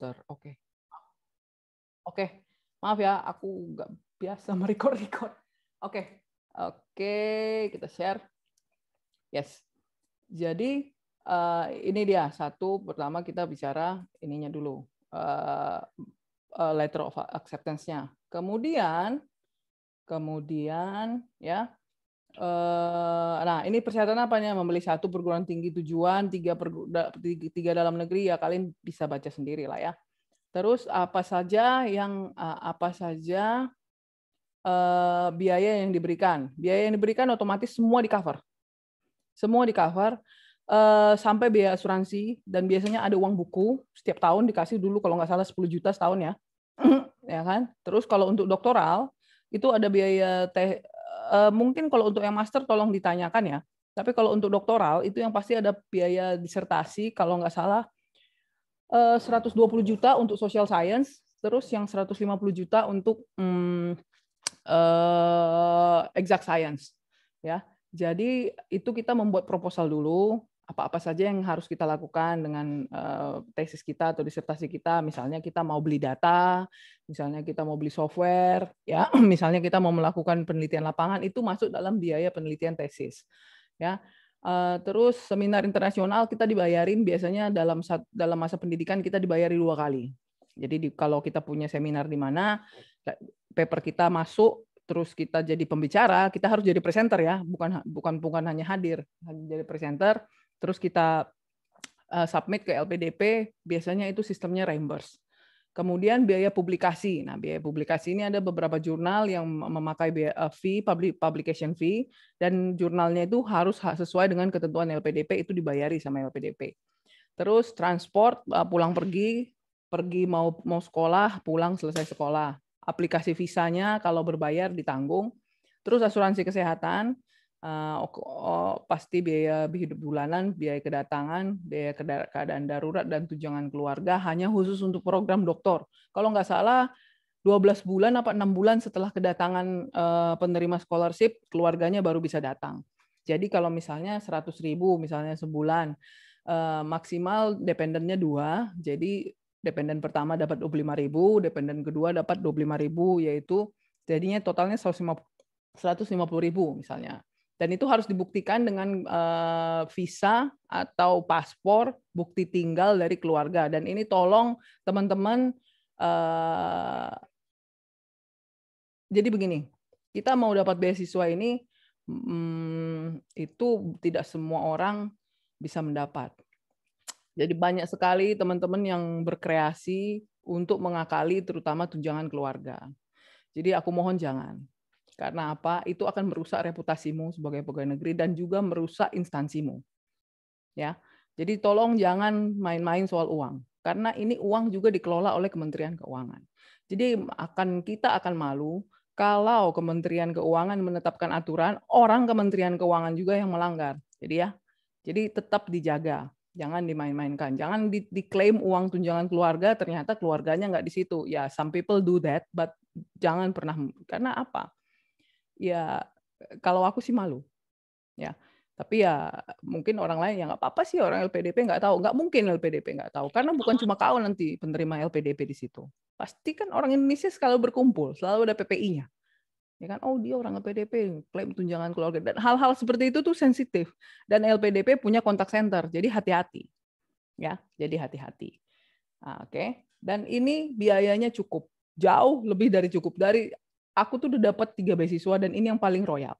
Twitter. Oke. Okay. Oke. Okay. Maaf ya, aku nggak biasa merecord-record. Oke. Okay. Oke, okay, kita share. Yes. Jadi uh, ini dia satu pertama kita bicara ininya dulu. Uh, uh, letter of acceptance-nya. Kemudian kemudian ya Uh, nah, ini persyaratan apanya? Memilih satu perguruan tinggi tujuan, tiga, pergu, tiga dalam negeri ya kalian bisa baca sendiri lah ya. Terus apa saja yang uh, apa saja uh, biaya yang diberikan? Biaya yang diberikan otomatis semua di cover, semua di cover uh, eh, sampai biaya asuransi dan biasanya ada uang buku setiap tahun dikasih dulu kalau nggak salah 10 juta setahun ya, ya kan? Terus kalau untuk doktoral itu ada biaya te Eh, mungkin kalau untuk yang master tolong ditanyakan ya. Tapi kalau untuk doktoral itu yang pasti ada biaya disertasi kalau nggak salah eh, dua 120 juta untuk social science, terus yang 150 juta untuk hmm, uh, exact science ya. Jadi itu kita membuat proposal dulu, apa-apa saja yang harus kita lakukan dengan uh, tesis kita atau disertasi kita. Misalnya kita mau beli data, misalnya kita mau beli software, ya, misalnya kita mau melakukan penelitian lapangan itu masuk dalam biaya penelitian tesis. Ya. Uh, terus seminar internasional kita dibayarin biasanya dalam dalam masa pendidikan kita dibayari dua kali. Jadi di, kalau kita punya seminar di mana paper kita masuk terus kita jadi pembicara, kita harus jadi presenter ya, bukan bukan bukan hanya hadir, jadi presenter terus kita eh, submit ke LPDP, biasanya itu sistemnya reimburse. Kemudian biaya publikasi. Nah, biaya publikasi ini ada beberapa jurnal yang memakai biaya eh, fee, publication fee, dan jurnalnya itu harus sesuai dengan ketentuan LPDP itu dibayari sama LPDP. Terus transport eh, pulang pergi, pergi mau mau sekolah, pulang selesai sekolah. Aplikasi visanya kalau berbayar ditanggung. Terus asuransi kesehatan, Uh, oh, oh, pasti biaya hidup bulanan, biaya kedatangan, biaya keadaan darurat dan tunjangan keluarga hanya khusus untuk program dokter. Kalau nggak salah 12 bulan apa 6 bulan setelah kedatangan uh, penerima scholarship keluarganya baru bisa datang. Jadi kalau misalnya 100 ribu misalnya sebulan uh, maksimal dependennya dua, jadi dependen pertama dapat 25 ribu, dependen kedua dapat 25 ribu, yaitu jadinya totalnya 150 ribu misalnya dan itu harus dibuktikan dengan uh, visa atau paspor bukti tinggal dari keluarga dan ini tolong teman-teman uh, jadi begini kita mau dapat beasiswa ini hmm, itu tidak semua orang bisa mendapat jadi banyak sekali teman-teman yang berkreasi untuk mengakali terutama tunjangan keluarga jadi aku mohon jangan karena apa? Itu akan merusak reputasimu sebagai pegawai negeri dan juga merusak instansimu. Ya. Jadi tolong jangan main-main soal uang karena ini uang juga dikelola oleh Kementerian Keuangan. Jadi akan kita akan malu kalau Kementerian Keuangan menetapkan aturan, orang Kementerian Keuangan juga yang melanggar. Jadi ya, jadi tetap dijaga, jangan dimain-mainkan, jangan di, diklaim uang tunjangan keluarga ternyata keluarganya nggak di situ. Ya, some people do that, but jangan pernah karena apa? ya kalau aku sih malu ya tapi ya mungkin orang lain ya nggak apa-apa sih orang LPDP nggak tahu nggak mungkin LPDP nggak tahu karena bukan cuma kau nanti penerima LPDP di situ pasti kan orang Indonesia selalu berkumpul selalu ada PPI-nya ya kan oh dia orang LPDP klaim tunjangan keluarga dan hal-hal seperti itu tuh sensitif dan LPDP punya kontak center jadi hati-hati ya jadi hati-hati oke okay. dan ini biayanya cukup jauh lebih dari cukup dari aku tuh udah dapat tiga beasiswa dan ini yang paling royal.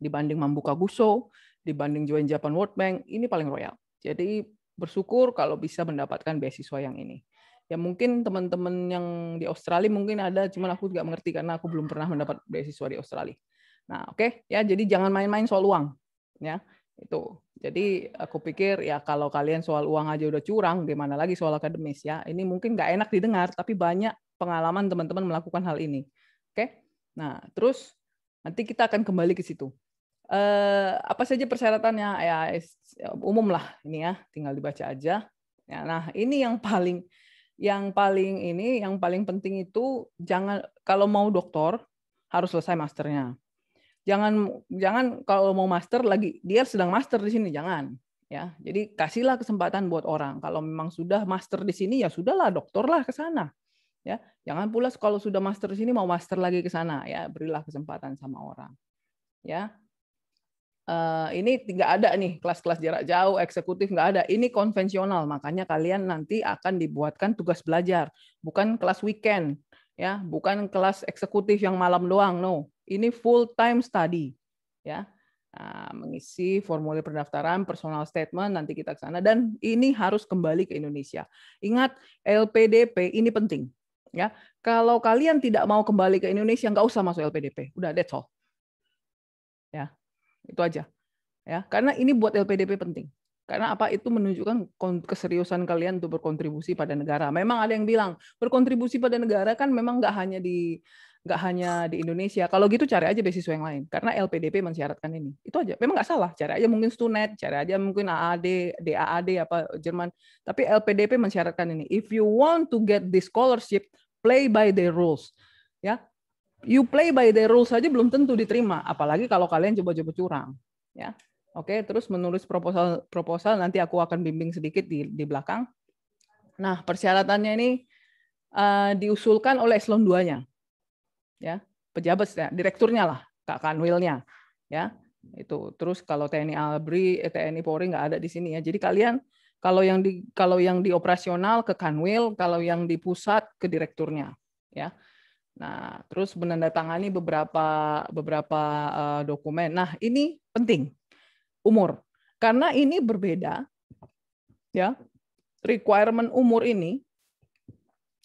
Dibanding Mambuka Guso, dibanding Join Japan World Bank, ini paling royal. Jadi bersyukur kalau bisa mendapatkan beasiswa yang ini. Ya mungkin teman-teman yang di Australia mungkin ada, cuman aku nggak mengerti karena aku belum pernah mendapat beasiswa di Australia. Nah, oke okay, ya, jadi jangan main-main soal uang, ya itu. Jadi aku pikir ya kalau kalian soal uang aja udah curang, gimana lagi soal akademis ya? Ini mungkin nggak enak didengar, tapi banyak pengalaman teman-teman melakukan hal ini. Oke. Okay? Nah, terus nanti kita akan kembali ke situ. Eh, apa saja persyaratannya? Ya, ya umum lah ini ya, tinggal dibaca aja. Ya, nah, ini yang paling yang paling ini yang paling penting itu jangan kalau mau doktor harus selesai masternya. Jangan jangan kalau mau master lagi dia sedang master di sini jangan ya. Jadi kasihlah kesempatan buat orang. Kalau memang sudah master di sini ya sudahlah doktorlah lah ke sana ya jangan pula kalau sudah master di sini mau master lagi ke sana ya berilah kesempatan sama orang ya uh, ini nggak ada nih kelas-kelas jarak jauh eksekutif nggak ada ini konvensional makanya kalian nanti akan dibuatkan tugas belajar bukan kelas weekend ya bukan kelas eksekutif yang malam doang no ini full time study ya ah, mengisi formulir pendaftaran, personal statement, nanti kita ke sana. Dan ini harus kembali ke Indonesia. Ingat, LPDP ini penting. Ya, kalau kalian tidak mau kembali ke Indonesia, nggak usah masuk LPDP. Udah, that's all. Ya, itu aja. Ya, karena ini buat LPDP penting. Karena apa? Itu menunjukkan keseriusan kalian untuk berkontribusi pada negara. Memang ada yang bilang berkontribusi pada negara kan memang nggak hanya di nggak hanya di Indonesia. Kalau gitu cari aja beasiswa yang lain karena LPDP mensyaratkan ini. Itu aja. Memang nggak salah. Cari aja mungkin Stunet, cari aja mungkin AAD, DAAD apa Jerman. Tapi LPDP mensyaratkan ini. If you want to get this scholarship, play by the rules. Ya. You play by the rules saja belum tentu diterima, apalagi kalau kalian coba-coba curang, ya. Oke, terus menulis proposal proposal nanti aku akan bimbing sedikit di di belakang. Nah, persyaratannya ini uh, diusulkan oleh eselon 2-nya ya pejabat ya, direkturnya lah kak kanwilnya ya itu terus kalau TNI Bri, eh, TNI Polri nggak ada di sini ya jadi kalian kalau yang di kalau yang di operasional ke kanwil kalau yang di pusat ke direkturnya ya nah terus menandatangani beberapa beberapa uh, dokumen nah ini penting umur karena ini berbeda ya requirement umur ini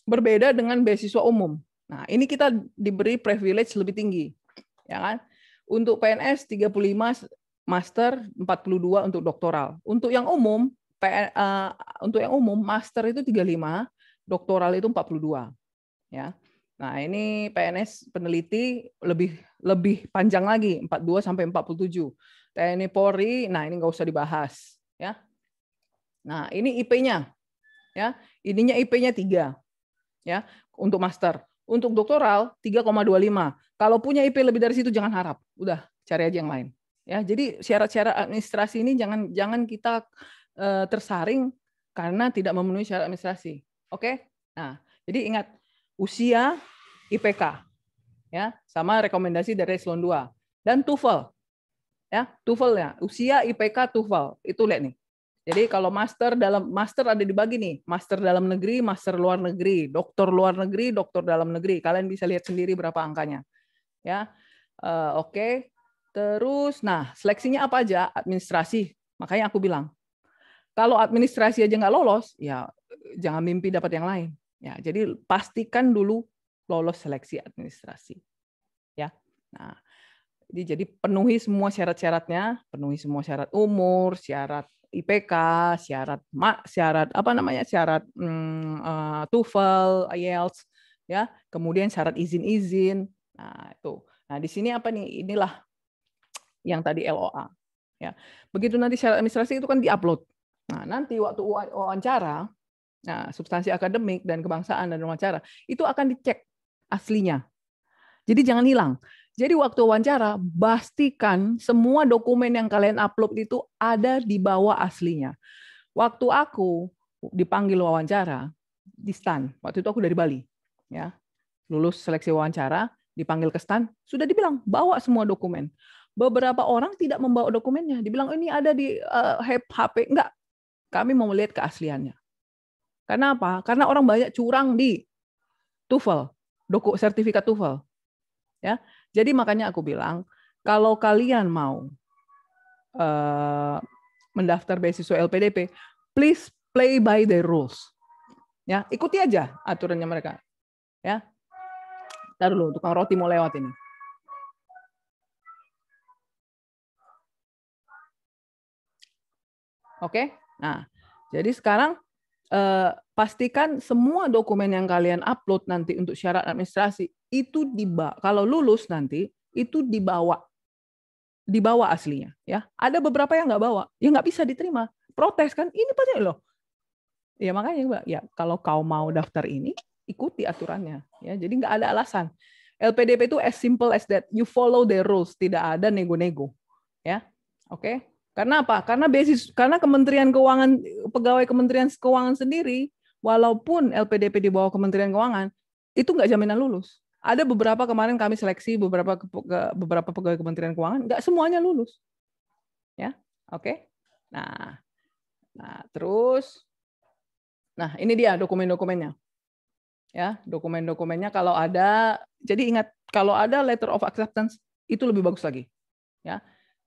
berbeda dengan beasiswa umum Nah, ini kita diberi privilege lebih tinggi, ya kan? Untuk PNS 35 master, 42 untuk doktoral. Untuk yang umum, PN, uh, eh, untuk yang umum master itu 35, doktoral itu 42. Ya. Nah, ini PNS peneliti lebih lebih panjang lagi, 42 sampai 47. TNI e Polri, nah ini nggak usah dibahas, ya. Nah, ini IP-nya. Ya, ininya IP-nya 3. Ya, untuk master. Untuk doktoral 3,25. Kalau punya IP lebih dari situ jangan harap. Udah, cari aja yang lain. Ya, jadi syarat-syarat administrasi ini jangan jangan kita uh, tersaring karena tidak memenuhi syarat administrasi. Oke? Nah, jadi ingat usia IPK ya, sama rekomendasi dari eselon 2 dan TOEFL. Ya, TOEFL ya, usia IPK TOEFL. Itu lihat nih. Jadi kalau master dalam master ada dibagi nih, master dalam negeri, master luar negeri, dokter luar negeri, dokter dalam negeri. Kalian bisa lihat sendiri berapa angkanya. Ya. Uh, oke. Okay. Terus nah, seleksinya apa aja? Administrasi. Makanya aku bilang, kalau administrasi aja nggak lolos, ya jangan mimpi dapat yang lain. Ya, jadi pastikan dulu lolos seleksi administrasi. Ya. Nah, jadi penuhi semua syarat-syaratnya, penuhi semua syarat umur, syarat IPK, syarat mak, syarat apa namanya, syarat hmm, uh, eh, TOEFL, IELTS, ya, kemudian syarat izin-izin. Nah itu. Nah di sini apa nih? Inilah yang tadi LOA. Ya, begitu nanti syarat administrasi itu kan diupload. Nah nanti waktu wawancara, nah substansi akademik dan kebangsaan dan wawancara itu akan dicek aslinya. Jadi jangan hilang. Jadi waktu wawancara, pastikan semua dokumen yang kalian upload itu ada di bawah aslinya. Waktu aku dipanggil wawancara di stan, waktu itu aku dari Bali, ya lulus seleksi wawancara, dipanggil ke stan, sudah dibilang bawa semua dokumen. Beberapa orang tidak membawa dokumennya, dibilang oh, ini ada di uh, eh, HP, enggak. Kami mau melihat keasliannya. Karena apa? Karena orang banyak curang di TOEFL, doku sertifikat TOEFL. Ya, jadi makanya aku bilang, kalau kalian mau uh, mendaftar beasiswa LPDP, please play by the rules. Ya, ikuti aja aturannya mereka. Ya. Ntar dulu, tukang roti mau lewat ini. Oke? Nah, jadi sekarang eh, pastikan semua dokumen yang kalian upload nanti untuk syarat administrasi itu dibawa kalau lulus nanti itu dibawa dibawa aslinya ya ada beberapa yang nggak bawa ya nggak bisa diterima protes kan ini pasti loh ya makanya mbak ya kalau kau mau daftar ini ikuti aturannya ya jadi nggak ada alasan LPDP itu as simple as that you follow the rules tidak ada nego-nego ya oke okay? Karena apa? Karena basis karena Kementerian Keuangan pegawai Kementerian Keuangan sendiri walaupun LPDP di bawah Kementerian Keuangan itu nggak jaminan lulus. Ada beberapa kemarin kami seleksi beberapa ke, beberapa pegawai Kementerian Keuangan nggak semuanya lulus. Ya. Oke. Okay? Nah. Nah, terus Nah, ini dia dokumen-dokumennya. Ya, dokumen-dokumennya kalau ada jadi ingat kalau ada letter of acceptance itu lebih bagus lagi. Ya.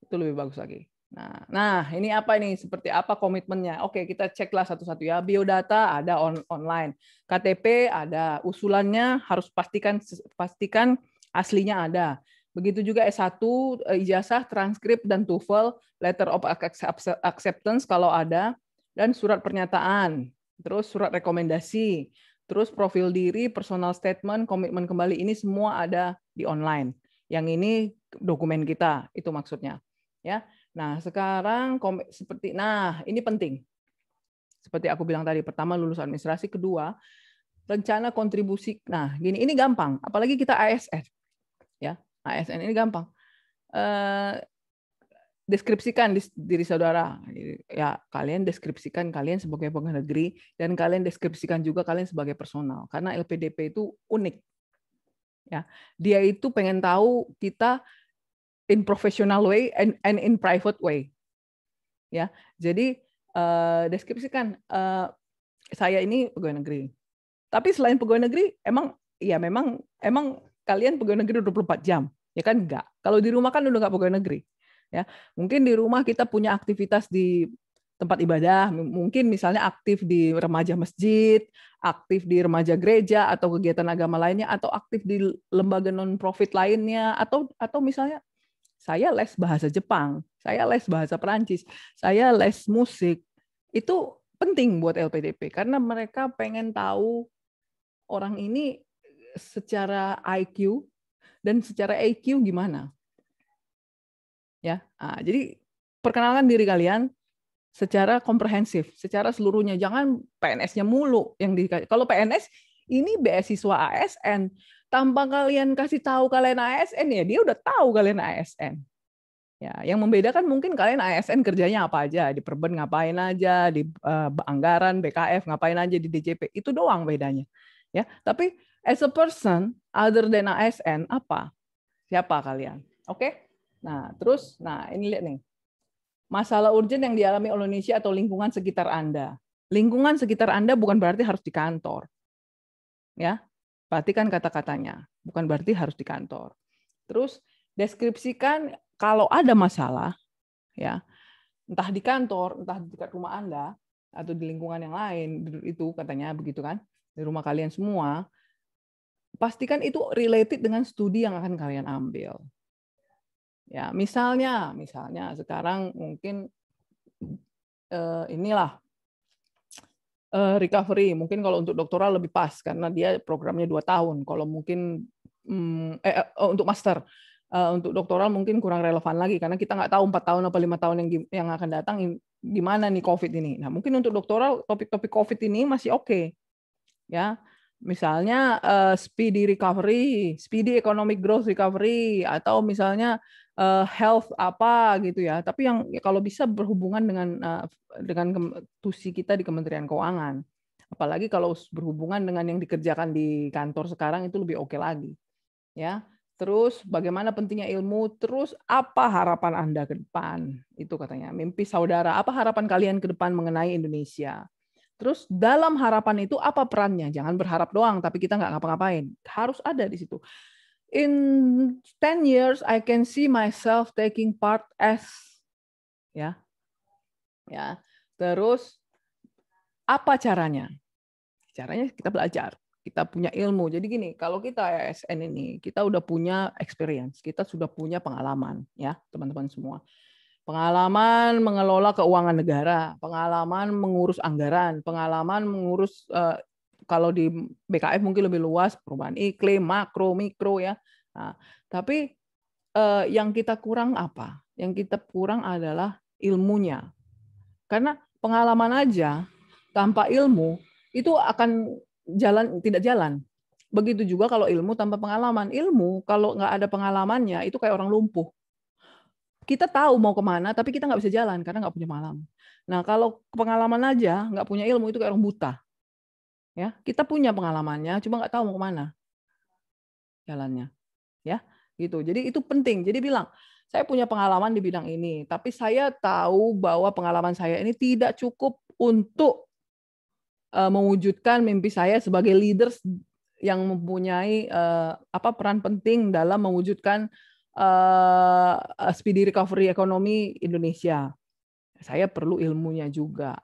Itu lebih bagus lagi. Nah, nah ini apa ini? Seperti apa komitmennya? Oke, kita ceklah satu-satu ya. Biodata ada on online, KTP ada, usulannya harus pastikan pastikan aslinya ada. Begitu juga S1, eh, ijazah, transkrip dan TOEFL, letter of acceptance kalau ada dan surat pernyataan. Terus surat rekomendasi, terus profil diri, personal statement, komitmen kembali ini semua ada di online. Yang ini dokumen kita, itu maksudnya. Ya. Nah, sekarang seperti nah, ini penting. Seperti aku bilang tadi, pertama lulus administrasi, kedua rencana kontribusi. Nah, gini ini gampang, apalagi kita ASN. Ya, ASN ini gampang. Eh, deskripsikan diri saudara. Ya, kalian deskripsikan kalian sebagai pegawai negeri dan kalian deskripsikan juga kalian sebagai personal karena LPDP itu unik. Ya, dia itu pengen tahu kita in professional way and and in private way. Ya, jadi uh, eh, deskripsikan uh, eh, saya ini pegawai negeri. Tapi selain pegawai negeri, emang ya memang emang kalian pegawai negeri 24 jam, ya kan enggak. Kalau di rumah kan udah enggak pegawai negeri. Ya, mungkin di rumah kita punya aktivitas di tempat ibadah, mungkin misalnya aktif di remaja masjid, aktif di remaja gereja atau kegiatan agama lainnya atau aktif di lembaga non profit lainnya atau atau misalnya saya les bahasa Jepang, saya les bahasa Perancis, saya les musik. Itu penting buat LPDP karena mereka pengen tahu orang ini secara IQ dan secara EQ gimana. Ya, nah, jadi perkenalkan diri kalian secara komprehensif, secara seluruhnya. Jangan PNS-nya mulu yang di kalau PNS ini beasiswa ASN, tanpa kalian kasih tahu kalian ASN ya dia udah tahu kalian ASN. Ya, yang membedakan mungkin kalian ASN kerjanya apa aja, di Perben ngapain aja, di uh, anggaran BKF ngapain aja di DJP, itu doang bedanya. Ya, tapi as a person other than ASN apa? Siapa kalian? Oke? Okay? Nah, terus nah ini lihat nih. Masalah urgent yang dialami Indonesia atau lingkungan sekitar Anda. Lingkungan sekitar Anda bukan berarti harus di kantor. Ya, Perhatikan kata-katanya, bukan berarti harus di kantor. Terus deskripsikan kalau ada masalah, ya entah di kantor, entah di dekat rumah Anda, atau di lingkungan yang lain, itu katanya begitu kan, di rumah kalian semua, pastikan itu related dengan studi yang akan kalian ambil. Ya, misalnya, misalnya sekarang mungkin eh, inilah Eh, recovery. Mungkin kalau untuk doktoral lebih pas karena dia programnya dua tahun. Kalau mungkin mm, eh, eh, untuk master, eh, untuk doktoral mungkin kurang relevan lagi karena kita nggak tahu empat tahun apa lima tahun yang yang akan datang gimana nih COVID ini. Nah mungkin untuk doktoral topik-topik COVID ini masih oke, okay. ya. Misalnya uh, speedy recovery, speedy economic growth recovery, atau misalnya uh, health apa gitu ya. Tapi yang ya kalau bisa berhubungan dengan uh, dengan tusi kita di Kementerian Keuangan. Apalagi kalau berhubungan dengan yang dikerjakan di kantor sekarang itu lebih oke okay lagi. Ya. Terus bagaimana pentingnya ilmu, terus apa harapan Anda ke depan? Itu katanya. Mimpi saudara, apa harapan kalian ke depan mengenai Indonesia? Terus dalam harapan itu apa perannya? Jangan berharap doang, tapi kita nggak ngapa-ngapain. Harus ada di situ in 10 years I can see myself taking part as ya. Ya. Terus apa caranya? Caranya kita belajar, kita punya ilmu. Jadi gini, kalau kita ASN ini, kita udah punya experience, kita sudah punya pengalaman ya, teman-teman semua. Pengalaman mengelola keuangan negara, pengalaman mengurus anggaran, pengalaman mengurus eh, kalau di BKF mungkin lebih luas perubahan iklim, makro, mikro ya. Nah, tapi eh, yang kita kurang apa? Yang kita kurang adalah ilmunya. Karena pengalaman aja tanpa ilmu itu akan jalan tidak jalan. Begitu juga kalau ilmu tanpa pengalaman. Ilmu kalau nggak ada pengalamannya itu kayak orang lumpuh. Kita tahu mau kemana, tapi kita nggak bisa jalan karena nggak punya malam. Nah kalau pengalaman aja nggak punya ilmu itu kayak orang buta ya kita punya pengalamannya cuma nggak tahu mau kemana jalannya ya gitu jadi itu penting jadi bilang saya punya pengalaman di bidang ini tapi saya tahu bahwa pengalaman saya ini tidak cukup untuk eh, mewujudkan mimpi saya sebagai leaders yang mempunyai uh, apa peran penting dalam mewujudkan uh, speedy recovery ekonomi Indonesia. Saya perlu ilmunya juga.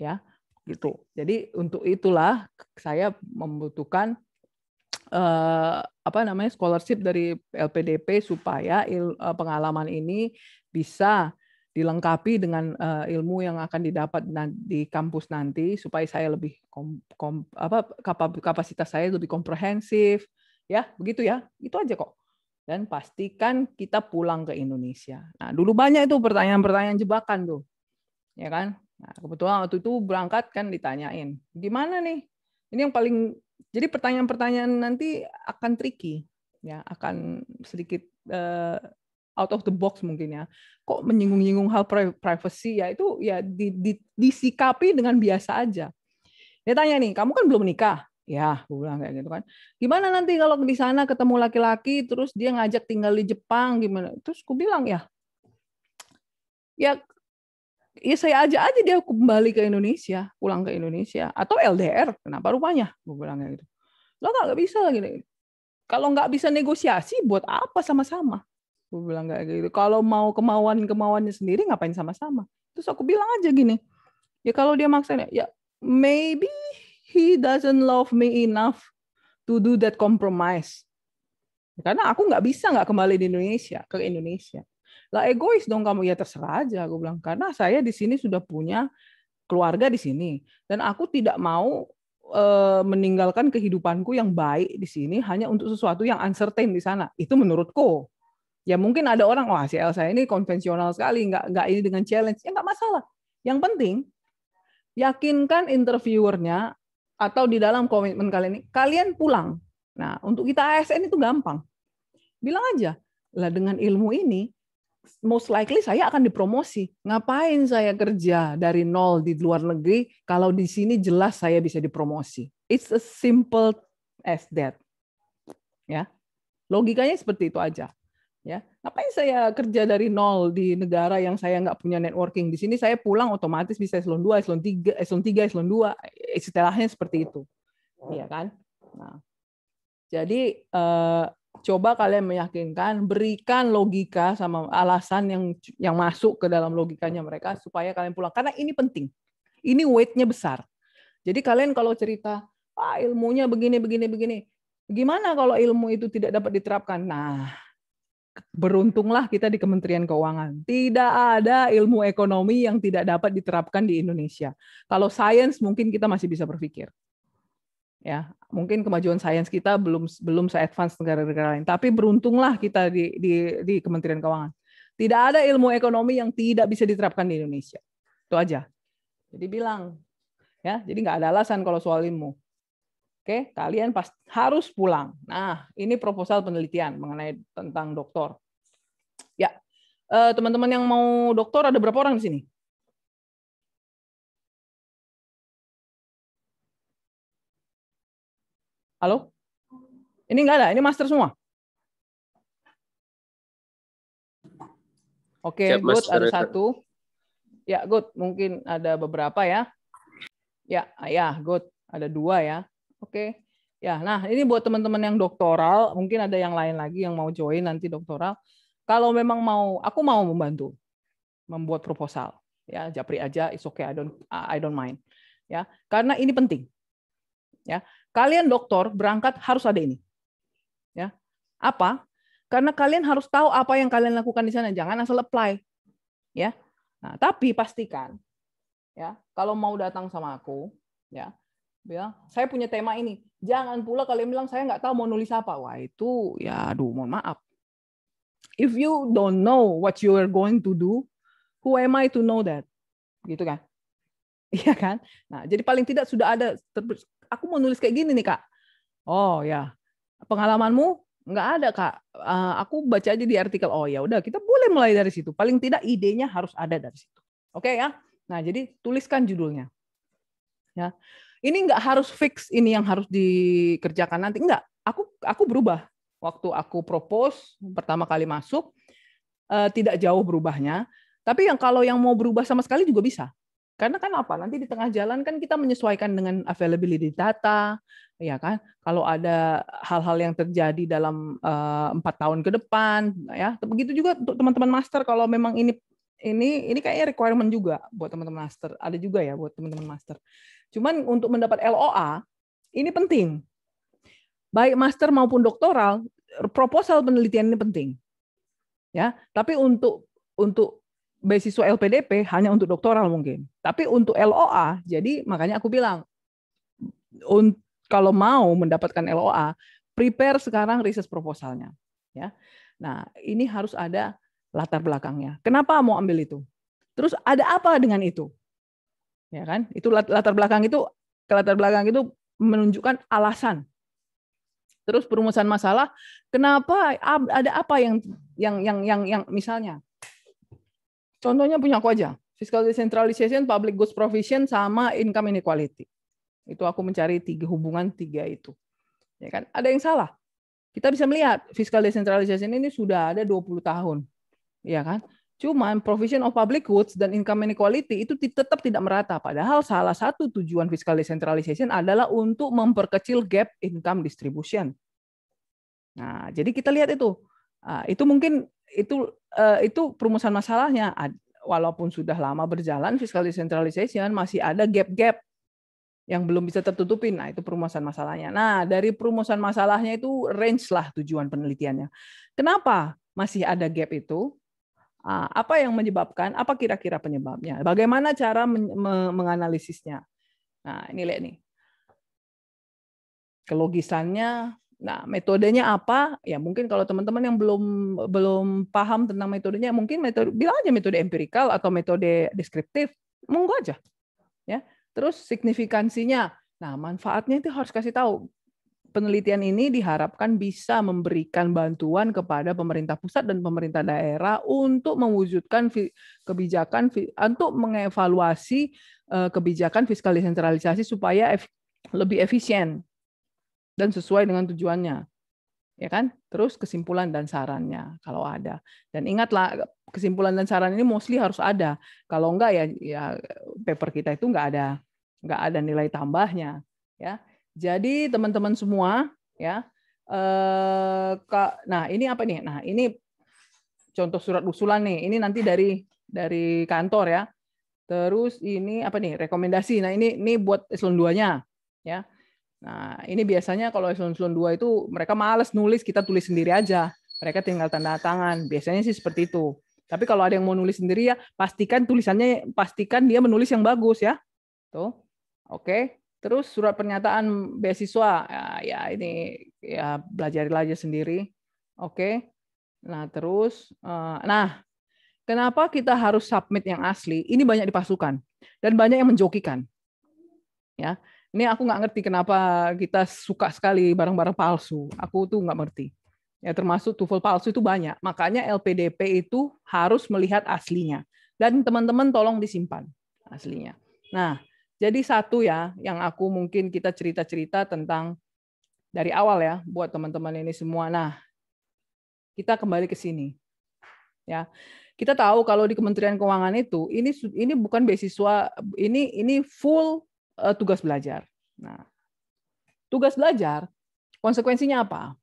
Ya gitu. Jadi untuk itulah saya membutuhkan eh, apa namanya scholarship dari LPDP supaya il, eh, pengalaman ini bisa dilengkapi dengan uh, ilmu yang akan didapat di kampus nanti supaya saya lebih kom, kom, apa kapasitas saya lebih komprehensif ya begitu ya itu aja kok dan pastikan kita pulang ke Indonesia nah dulu banyak itu pertanyaan-pertanyaan jebakan tuh ya kan Nah, kebetulan waktu itu berangkat kan ditanyain, gimana nih? Ini yang paling jadi pertanyaan-pertanyaan nanti akan tricky, ya, akan sedikit uh, out of the box mungkin ya. Kok menyinggung-nyinggung hal privacy ya itu ya di, di, disikapi dengan biasa aja. Dia tanya nih, kamu kan belum nikah? Ya, gue bilang kayak gitu kan. Gimana nanti kalau di sana ketemu laki-laki, terus dia ngajak tinggal di Jepang, gimana? Terus gue bilang ya, ya ya saya aja aja dia kembali ke Indonesia, pulang ke Indonesia atau LDR. Kenapa rupanya? Gue bilang gitu. Lo nggak bisa lagi gitu. Kalau nggak bisa negosiasi, buat apa sama-sama? Gue bilang kayak gitu. Kalau mau kemauan kemauannya sendiri, ngapain sama-sama? Terus aku bilang aja gini. Ya kalau dia maksa ya maybe he doesn't love me enough to do that compromise. Karena aku nggak bisa nggak kembali di Indonesia ke Indonesia. Lah egois dong kamu ya terserah aja aku bilang karena saya di sini sudah punya keluarga di sini dan aku tidak mau e, meninggalkan kehidupanku yang baik di sini hanya untuk sesuatu yang uncertain di sana. Itu menurutku. Ya mungkin ada orang wah si Elsa ini konvensional sekali nggak nggak ini dengan challenge ya nggak masalah. Yang penting yakinkan interviewernya atau di dalam komitmen kalian ini kalian pulang. Nah, untuk kita ASN itu gampang. Bilang aja, lah dengan ilmu ini most likely saya akan dipromosi. Ngapain saya kerja dari nol di luar negeri kalau di sini jelas saya bisa dipromosi. It's as simple as that. Ya. Logikanya seperti itu aja. Ya, ngapain saya kerja dari nol di negara yang saya nggak punya networking? Di sini saya pulang otomatis bisa eselon 2, eselon 3, eselon 3, eselon 2. Istilahnya seperti itu. Iya kan? Nah. Jadi uh, coba kalian meyakinkan, berikan logika sama alasan yang yang masuk ke dalam logikanya mereka supaya kalian pulang. Karena ini penting. Ini weight-nya besar. Jadi kalian kalau cerita, ah ilmunya begini begini begini. Gimana kalau ilmu itu tidak dapat diterapkan? Nah, beruntunglah kita di Kementerian Keuangan. Tidak ada ilmu ekonomi yang tidak dapat diterapkan di Indonesia. Kalau sains mungkin kita masih bisa berpikir ya mungkin kemajuan sains kita belum belum se advance negara-negara lain tapi beruntunglah kita di, di di Kementerian Keuangan tidak ada ilmu ekonomi yang tidak bisa diterapkan di Indonesia itu aja jadi bilang ya jadi nggak ada alasan kalau soal ilmu oke kalian pas harus pulang nah ini proposal penelitian mengenai tentang doktor ya eh, teman-teman yang mau doktor ada berapa orang di sini Halo? Ini enggak ada, ini master semua. Oke, okay, good. Ada satu. Ya, good. Mungkin ada beberapa ya. Ya, ah, ya, good. Ada dua ya. Oke. Okay. Ya, nah ini buat teman-teman yang doktoral, mungkin ada yang lain lagi yang mau join nanti doktoral. Kalau memang mau, aku mau membantu membuat proposal. Ya, japri aja, it's okay, I don't, I don't mind. Ya, karena ini penting. Ya, Kalian dokter berangkat harus ada ini. Ya. Apa? Karena kalian harus tahu apa yang kalian lakukan di sana, jangan asal apply. Ya. Nah, tapi pastikan ya, kalau mau datang sama aku, ya, bilang ya, saya punya tema ini. Jangan pula kalian bilang saya nggak tahu mau nulis apa. Wah, itu ya aduh, mohon maaf. If you don't know what you are going to do, who am I to know that? Gitu kan? Iya kan? Nah, jadi paling tidak sudah ada aku mau nulis kayak gini nih kak oh ya pengalamanmu nggak ada kak uh, aku baca aja di artikel oh ya udah kita boleh mulai dari situ paling tidak idenya harus ada dari situ oke okay, ya nah jadi tuliskan judulnya ya ini nggak harus fix ini yang harus dikerjakan nanti nggak aku aku berubah waktu aku propose pertama kali masuk uh, tidak jauh berubahnya tapi yang kalau yang mau berubah sama sekali juga bisa karena kan apa? Nanti di tengah jalan kan kita menyesuaikan dengan availability data, ya kan? Kalau ada hal-hal yang terjadi dalam eh, empat uh, tahun ke depan, ya. Begitu juga untuk teman-teman master kalau memang ini ini ini kayaknya requirement juga buat teman-teman master. Ada juga ya buat teman-teman master. Cuman untuk mendapat LOA ini penting. Baik master maupun doktoral, proposal penelitian ini penting. Ya, tapi untuk untuk beasiswa LPDP hanya untuk doktoral mungkin. Tapi untuk LOA, jadi makanya aku bilang kalau mau mendapatkan LOA, prepare sekarang riset proposalnya, ya. Nah, ini harus ada latar belakangnya. Kenapa mau ambil itu? Terus ada apa dengan itu? Ya kan? Itu latar belakang itu latar belakang itu menunjukkan alasan. Terus perumusan masalah, kenapa ada apa yang yang yang yang, yang misalnya Contohnya punya aku aja, fiscal decentralization, public goods provision, sama income inequality. Itu aku mencari tiga hubungan tiga itu. Ya kan? Ada yang salah. Kita bisa melihat fiscal decentralization ini sudah ada 20 tahun. Ya kan? Cuman provision of public goods dan income inequality itu tetap tidak merata. Padahal salah satu tujuan fiscal decentralization adalah untuk memperkecil gap income distribution. Nah, jadi kita lihat itu. Nah, itu mungkin itu eh, itu perumusan masalahnya walaupun sudah lama berjalan fiscal decentralization masih ada gap-gap yang belum bisa tertutupin. Nah, itu perumusan masalahnya. Nah, dari perumusan masalahnya itu range lah tujuan penelitiannya. Kenapa masih ada gap itu? Ah, apa yang menyebabkan? Apa kira-kira penyebabnya? Bagaimana cara menganalisisnya? Nah, ini lihat nih. Kelogisannya Nah, metodenya apa? Ya mungkin kalau teman-teman yang belum belum paham tentang metodenya, mungkin metode bilang aja metode empirikal atau metode deskriptif, monggo aja. Ya. Terus signifikansinya. Nah, manfaatnya itu harus kasih tahu. Penelitian ini diharapkan bisa memberikan bantuan kepada pemerintah pusat dan pemerintah daerah untuk mewujudkan kebijakan untuk mengevaluasi eh, kebijakan fiskal desentralisasi supaya lebih efisien dan sesuai dengan tujuannya. Ya kan? Terus kesimpulan dan sarannya kalau ada. Dan ingatlah kesimpulan dan saran ini mostly harus ada. Kalau enggak ya ya paper kita itu enggak ada enggak ada nilai tambahnya, ya. Jadi teman-teman semua ya eh, nah ini apa nih? Nah, ini contoh surat usulan nih. Ini nanti dari dari kantor ya. Terus ini apa nih? Rekomendasi. Nah, ini ini buat eselon 2-nya ya. Nah, ini biasanya kalau eselon-eselon 2 itu mereka males nulis, kita tulis sendiri aja. Mereka tinggal tanda tangan. Biasanya sih seperti itu. Tapi kalau ada yang mau nulis sendiri ya, pastikan tulisannya pastikan dia menulis yang bagus ya. Tuh. Oke. Terus surat pernyataan beasiswa. Ya, ya ini ya belajar aja sendiri. Oke. Nah, terus eh, nah, kenapa kita harus submit yang asli? Ini banyak dipasukan dan banyak yang menjokikan. Ya. Ini aku nggak ngerti kenapa kita suka sekali barang-barang palsu. Aku tuh nggak ngerti. Ya termasuk tufel palsu itu banyak. Makanya LPDP itu harus melihat aslinya. Dan teman-teman tolong disimpan aslinya. Nah, jadi satu ya yang aku mungkin kita cerita-cerita tentang dari awal ya buat teman-teman ini semua. Nah, kita kembali ke sini. Ya kita tahu kalau di Kementerian Keuangan itu ini ini bukan beasiswa ini ini full uh, tugas belajar. Nah, tugas belajar konsekuensinya apa?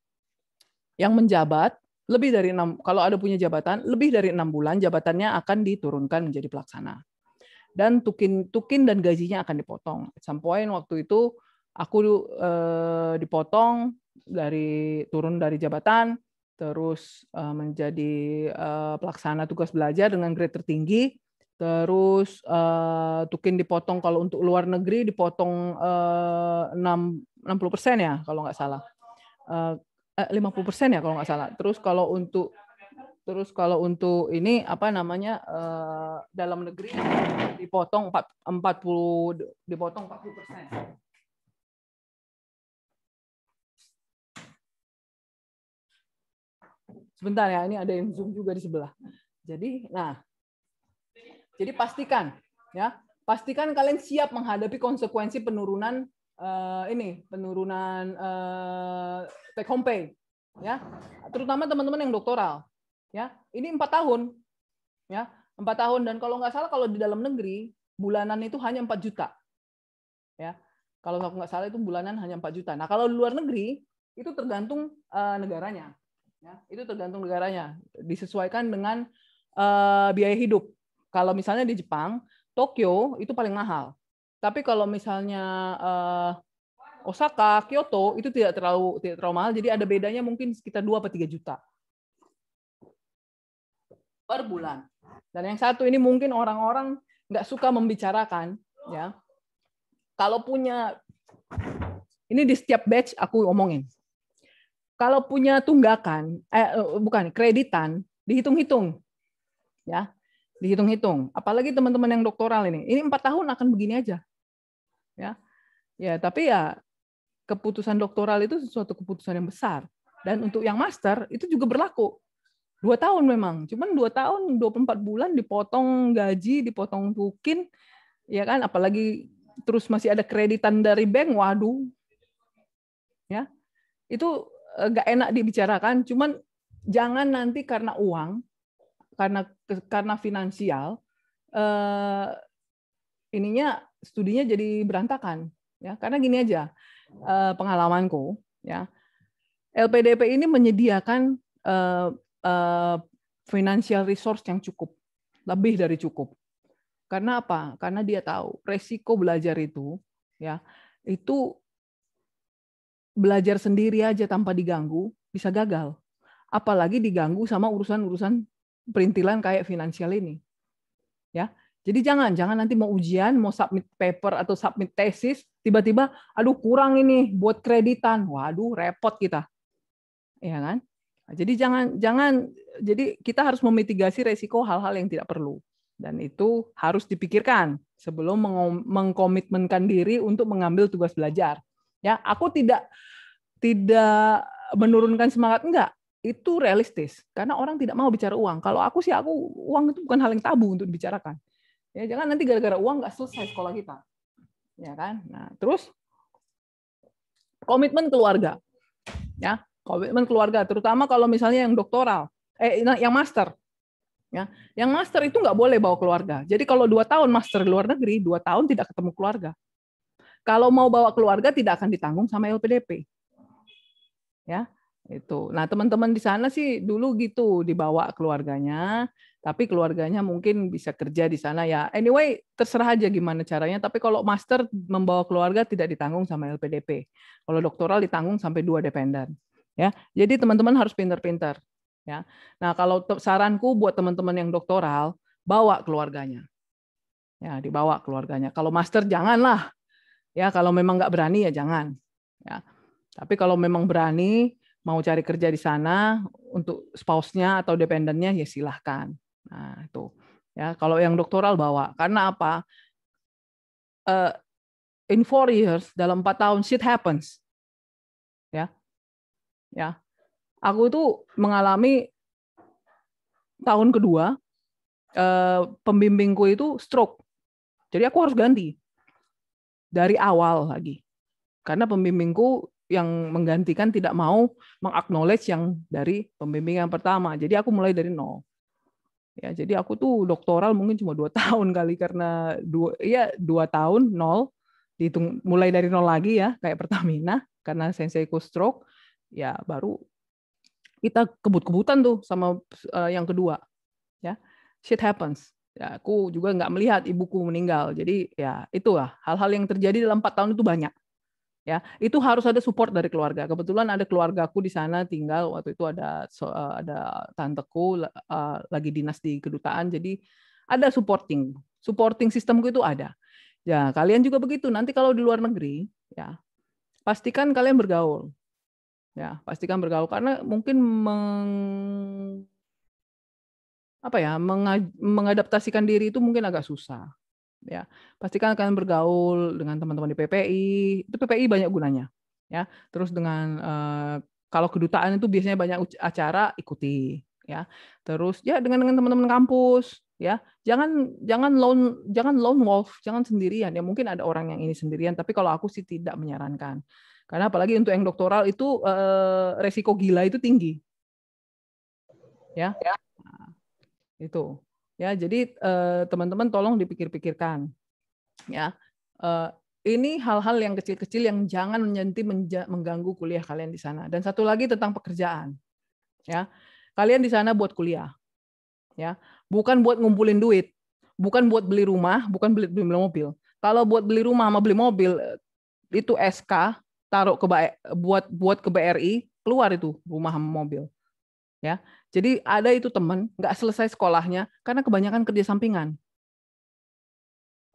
Yang menjabat lebih dari enam kalau ada punya jabatan lebih dari enam bulan jabatannya akan diturunkan menjadi pelaksana dan tukin tukin dan gajinya akan dipotong. Sampai waktu itu aku uh, dipotong dari turun dari jabatan terus eh, menjadi pelaksana tugas belajar dengan grade tertinggi Terus uh, tukin dipotong kalau untuk luar negeri dipotong uh, 6, 60% ya kalau nggak salah. Uh, eh, 50% eh, ya kalau nggak salah. Terus kalau untuk terus kalau untuk ini apa namanya uh, dalam negeri dipotong 4, 40 dipotong 40%. Sebentar ya, ini ada yang zoom juga di sebelah. Jadi, nah jadi pastikan ya, pastikan kalian siap menghadapi konsekuensi penurunan uh, ini, penurunan uh, take home pay ya. Terutama teman-teman yang doktoral ya. Ini empat tahun ya, empat tahun dan kalau nggak salah kalau di dalam negeri bulanan itu hanya 4 juta. Ya. Kalau aku nggak salah itu bulanan hanya 4 juta. Nah, kalau di luar negeri itu tergantung uh, negaranya. Ya, itu tergantung negaranya. Disesuaikan dengan uh, biaya hidup. Kalau misalnya di Jepang, Tokyo itu paling mahal. Tapi kalau misalnya uh, Osaka, Kyoto itu tidak terlalu tidak terlalu mahal. Jadi ada bedanya mungkin sekitar 2 atau 3 juta per bulan. Dan yang satu ini mungkin orang-orang nggak suka membicarakan, ya. Kalau punya ini di setiap batch aku omongin. Kalau punya tunggakan, eh bukan kreditan, dihitung-hitung, ya dihitung-hitung. Apalagi teman-teman yang doktoral ini, ini empat tahun akan begini aja, ya. Ya, tapi ya keputusan doktoral itu sesuatu keputusan yang besar. Dan untuk yang master itu juga berlaku. Dua tahun memang, cuman dua tahun 24 bulan dipotong gaji, dipotong tukin, ya kan. Apalagi terus masih ada kreditan dari bank, waduh, ya itu eh, gak enak dibicarakan. Cuman jangan nanti karena uang, karena karena finansial eh, ininya studinya jadi berantakan ya karena gini aja eh, pengalamanku ya LPDP ini menyediakan eh, eh, financial resource yang cukup lebih dari cukup karena apa karena dia tahu resiko belajar itu ya itu belajar sendiri aja tanpa diganggu bisa gagal apalagi diganggu sama urusan-urusan perintilan kayak finansial ini. Ya. Jadi jangan, jangan nanti mau ujian, mau submit paper atau submit tesis, tiba-tiba, aduh kurang ini buat kreditan, waduh repot kita, ya kan? Jadi jangan, jangan, jadi kita harus memitigasi resiko hal-hal yang tidak perlu dan itu harus dipikirkan sebelum mengkomitmenkan diri untuk mengambil tugas belajar. Ya, aku tidak tidak menurunkan semangat enggak itu realistis karena orang tidak mau bicara uang. Kalau aku sih aku uang itu bukan hal yang tabu untuk dibicarakan. Ya jangan nanti gara-gara uang nggak selesai sekolah kita. Ya kan? Nah, terus komitmen keluarga. Ya, komitmen keluarga terutama kalau misalnya yang doktoral eh nah, yang master. Ya, yang master itu nggak boleh bawa keluarga. Jadi kalau dua tahun master di luar negeri, dua tahun tidak ketemu keluarga. Kalau mau bawa keluarga tidak akan ditanggung sama LPDP. Ya, itu. Nah, teman-teman di sana sih dulu gitu dibawa keluarganya, tapi keluarganya mungkin bisa kerja di sana ya. Anyway, terserah aja gimana caranya, tapi kalau master membawa keluarga tidak ditanggung sama LPDP. Kalau doktoral ditanggung sampai dua dependen. Ya. Jadi teman-teman harus pintar-pintar, ya. Nah, kalau saranku buat teman-teman yang doktoral, bawa keluarganya. Ya, dibawa keluarganya. Kalau master janganlah. Ya, kalau memang nggak berani ya jangan. Ya. Tapi kalau memang berani, mau cari kerja di sana untuk spouse-nya atau dependennya ya silahkan. Nah, itu. Ya, kalau yang doktoral bawa. Karena apa? Uh, in four years, dalam empat tahun, shit happens. Ya. Ya. Aku itu mengalami tahun kedua, uh, pembimbingku itu stroke. Jadi aku harus ganti dari awal lagi. Karena pembimbingku yang menggantikan tidak mau mengaknowledge yang dari pembimbing yang pertama. Jadi aku mulai dari nol. Ya, jadi aku tuh doktoral mungkin cuma dua tahun kali karena dua ya dua tahun nol dihitung mulai dari nol lagi ya kayak Pertamina karena sensei stroke ya baru kita kebut-kebutan tuh sama uh, yang kedua ya shit happens ya aku juga nggak melihat ibuku meninggal jadi ya itulah hal-hal yang terjadi dalam empat tahun itu banyak ya itu harus ada support dari keluarga kebetulan ada keluargaku di sana tinggal waktu itu ada eh, ada tanteku eh, lagi dinas di kedutaan jadi ada supporting supporting sistemku itu ada ya kalian juga begitu nanti kalau di luar negeri ya pastikan kalian bergaul ya pastikan bergaul karena mungkin meng apa ya mengadaptasikan diri itu mungkin agak susah ya pastikan kalian bergaul dengan teman-teman di PPI itu PPI banyak gunanya ya terus dengan eh, kalau kedutaan itu biasanya banyak acara ikuti ya terus ya dengan dengan teman-teman kampus ya jangan jangan lone jangan lone wolf jangan sendirian ya mungkin ada orang yang ini sendirian tapi kalau aku sih tidak menyarankan karena apalagi untuk yang doktoral itu eh, resiko gila itu tinggi ya, ya. Nah, itu Ya, jadi eh, teman-teman tolong dipikir-pikirkan. Ya. Eh, ini hal-hal yang kecil-kecil yang jangan nanti mengganggu kuliah kalian di sana. Dan satu lagi tentang pekerjaan. Ya. Kalian di sana buat kuliah. Ya, bukan buat ngumpulin duit, bukan buat beli rumah, bukan beli, beli mobil. Kalau buat beli rumah sama beli mobil eh, itu SK taruh ke e, buat buat ke BRI keluar itu rumah sama mobil ya. Jadi ada itu teman nggak selesai sekolahnya karena kebanyakan kerja sampingan.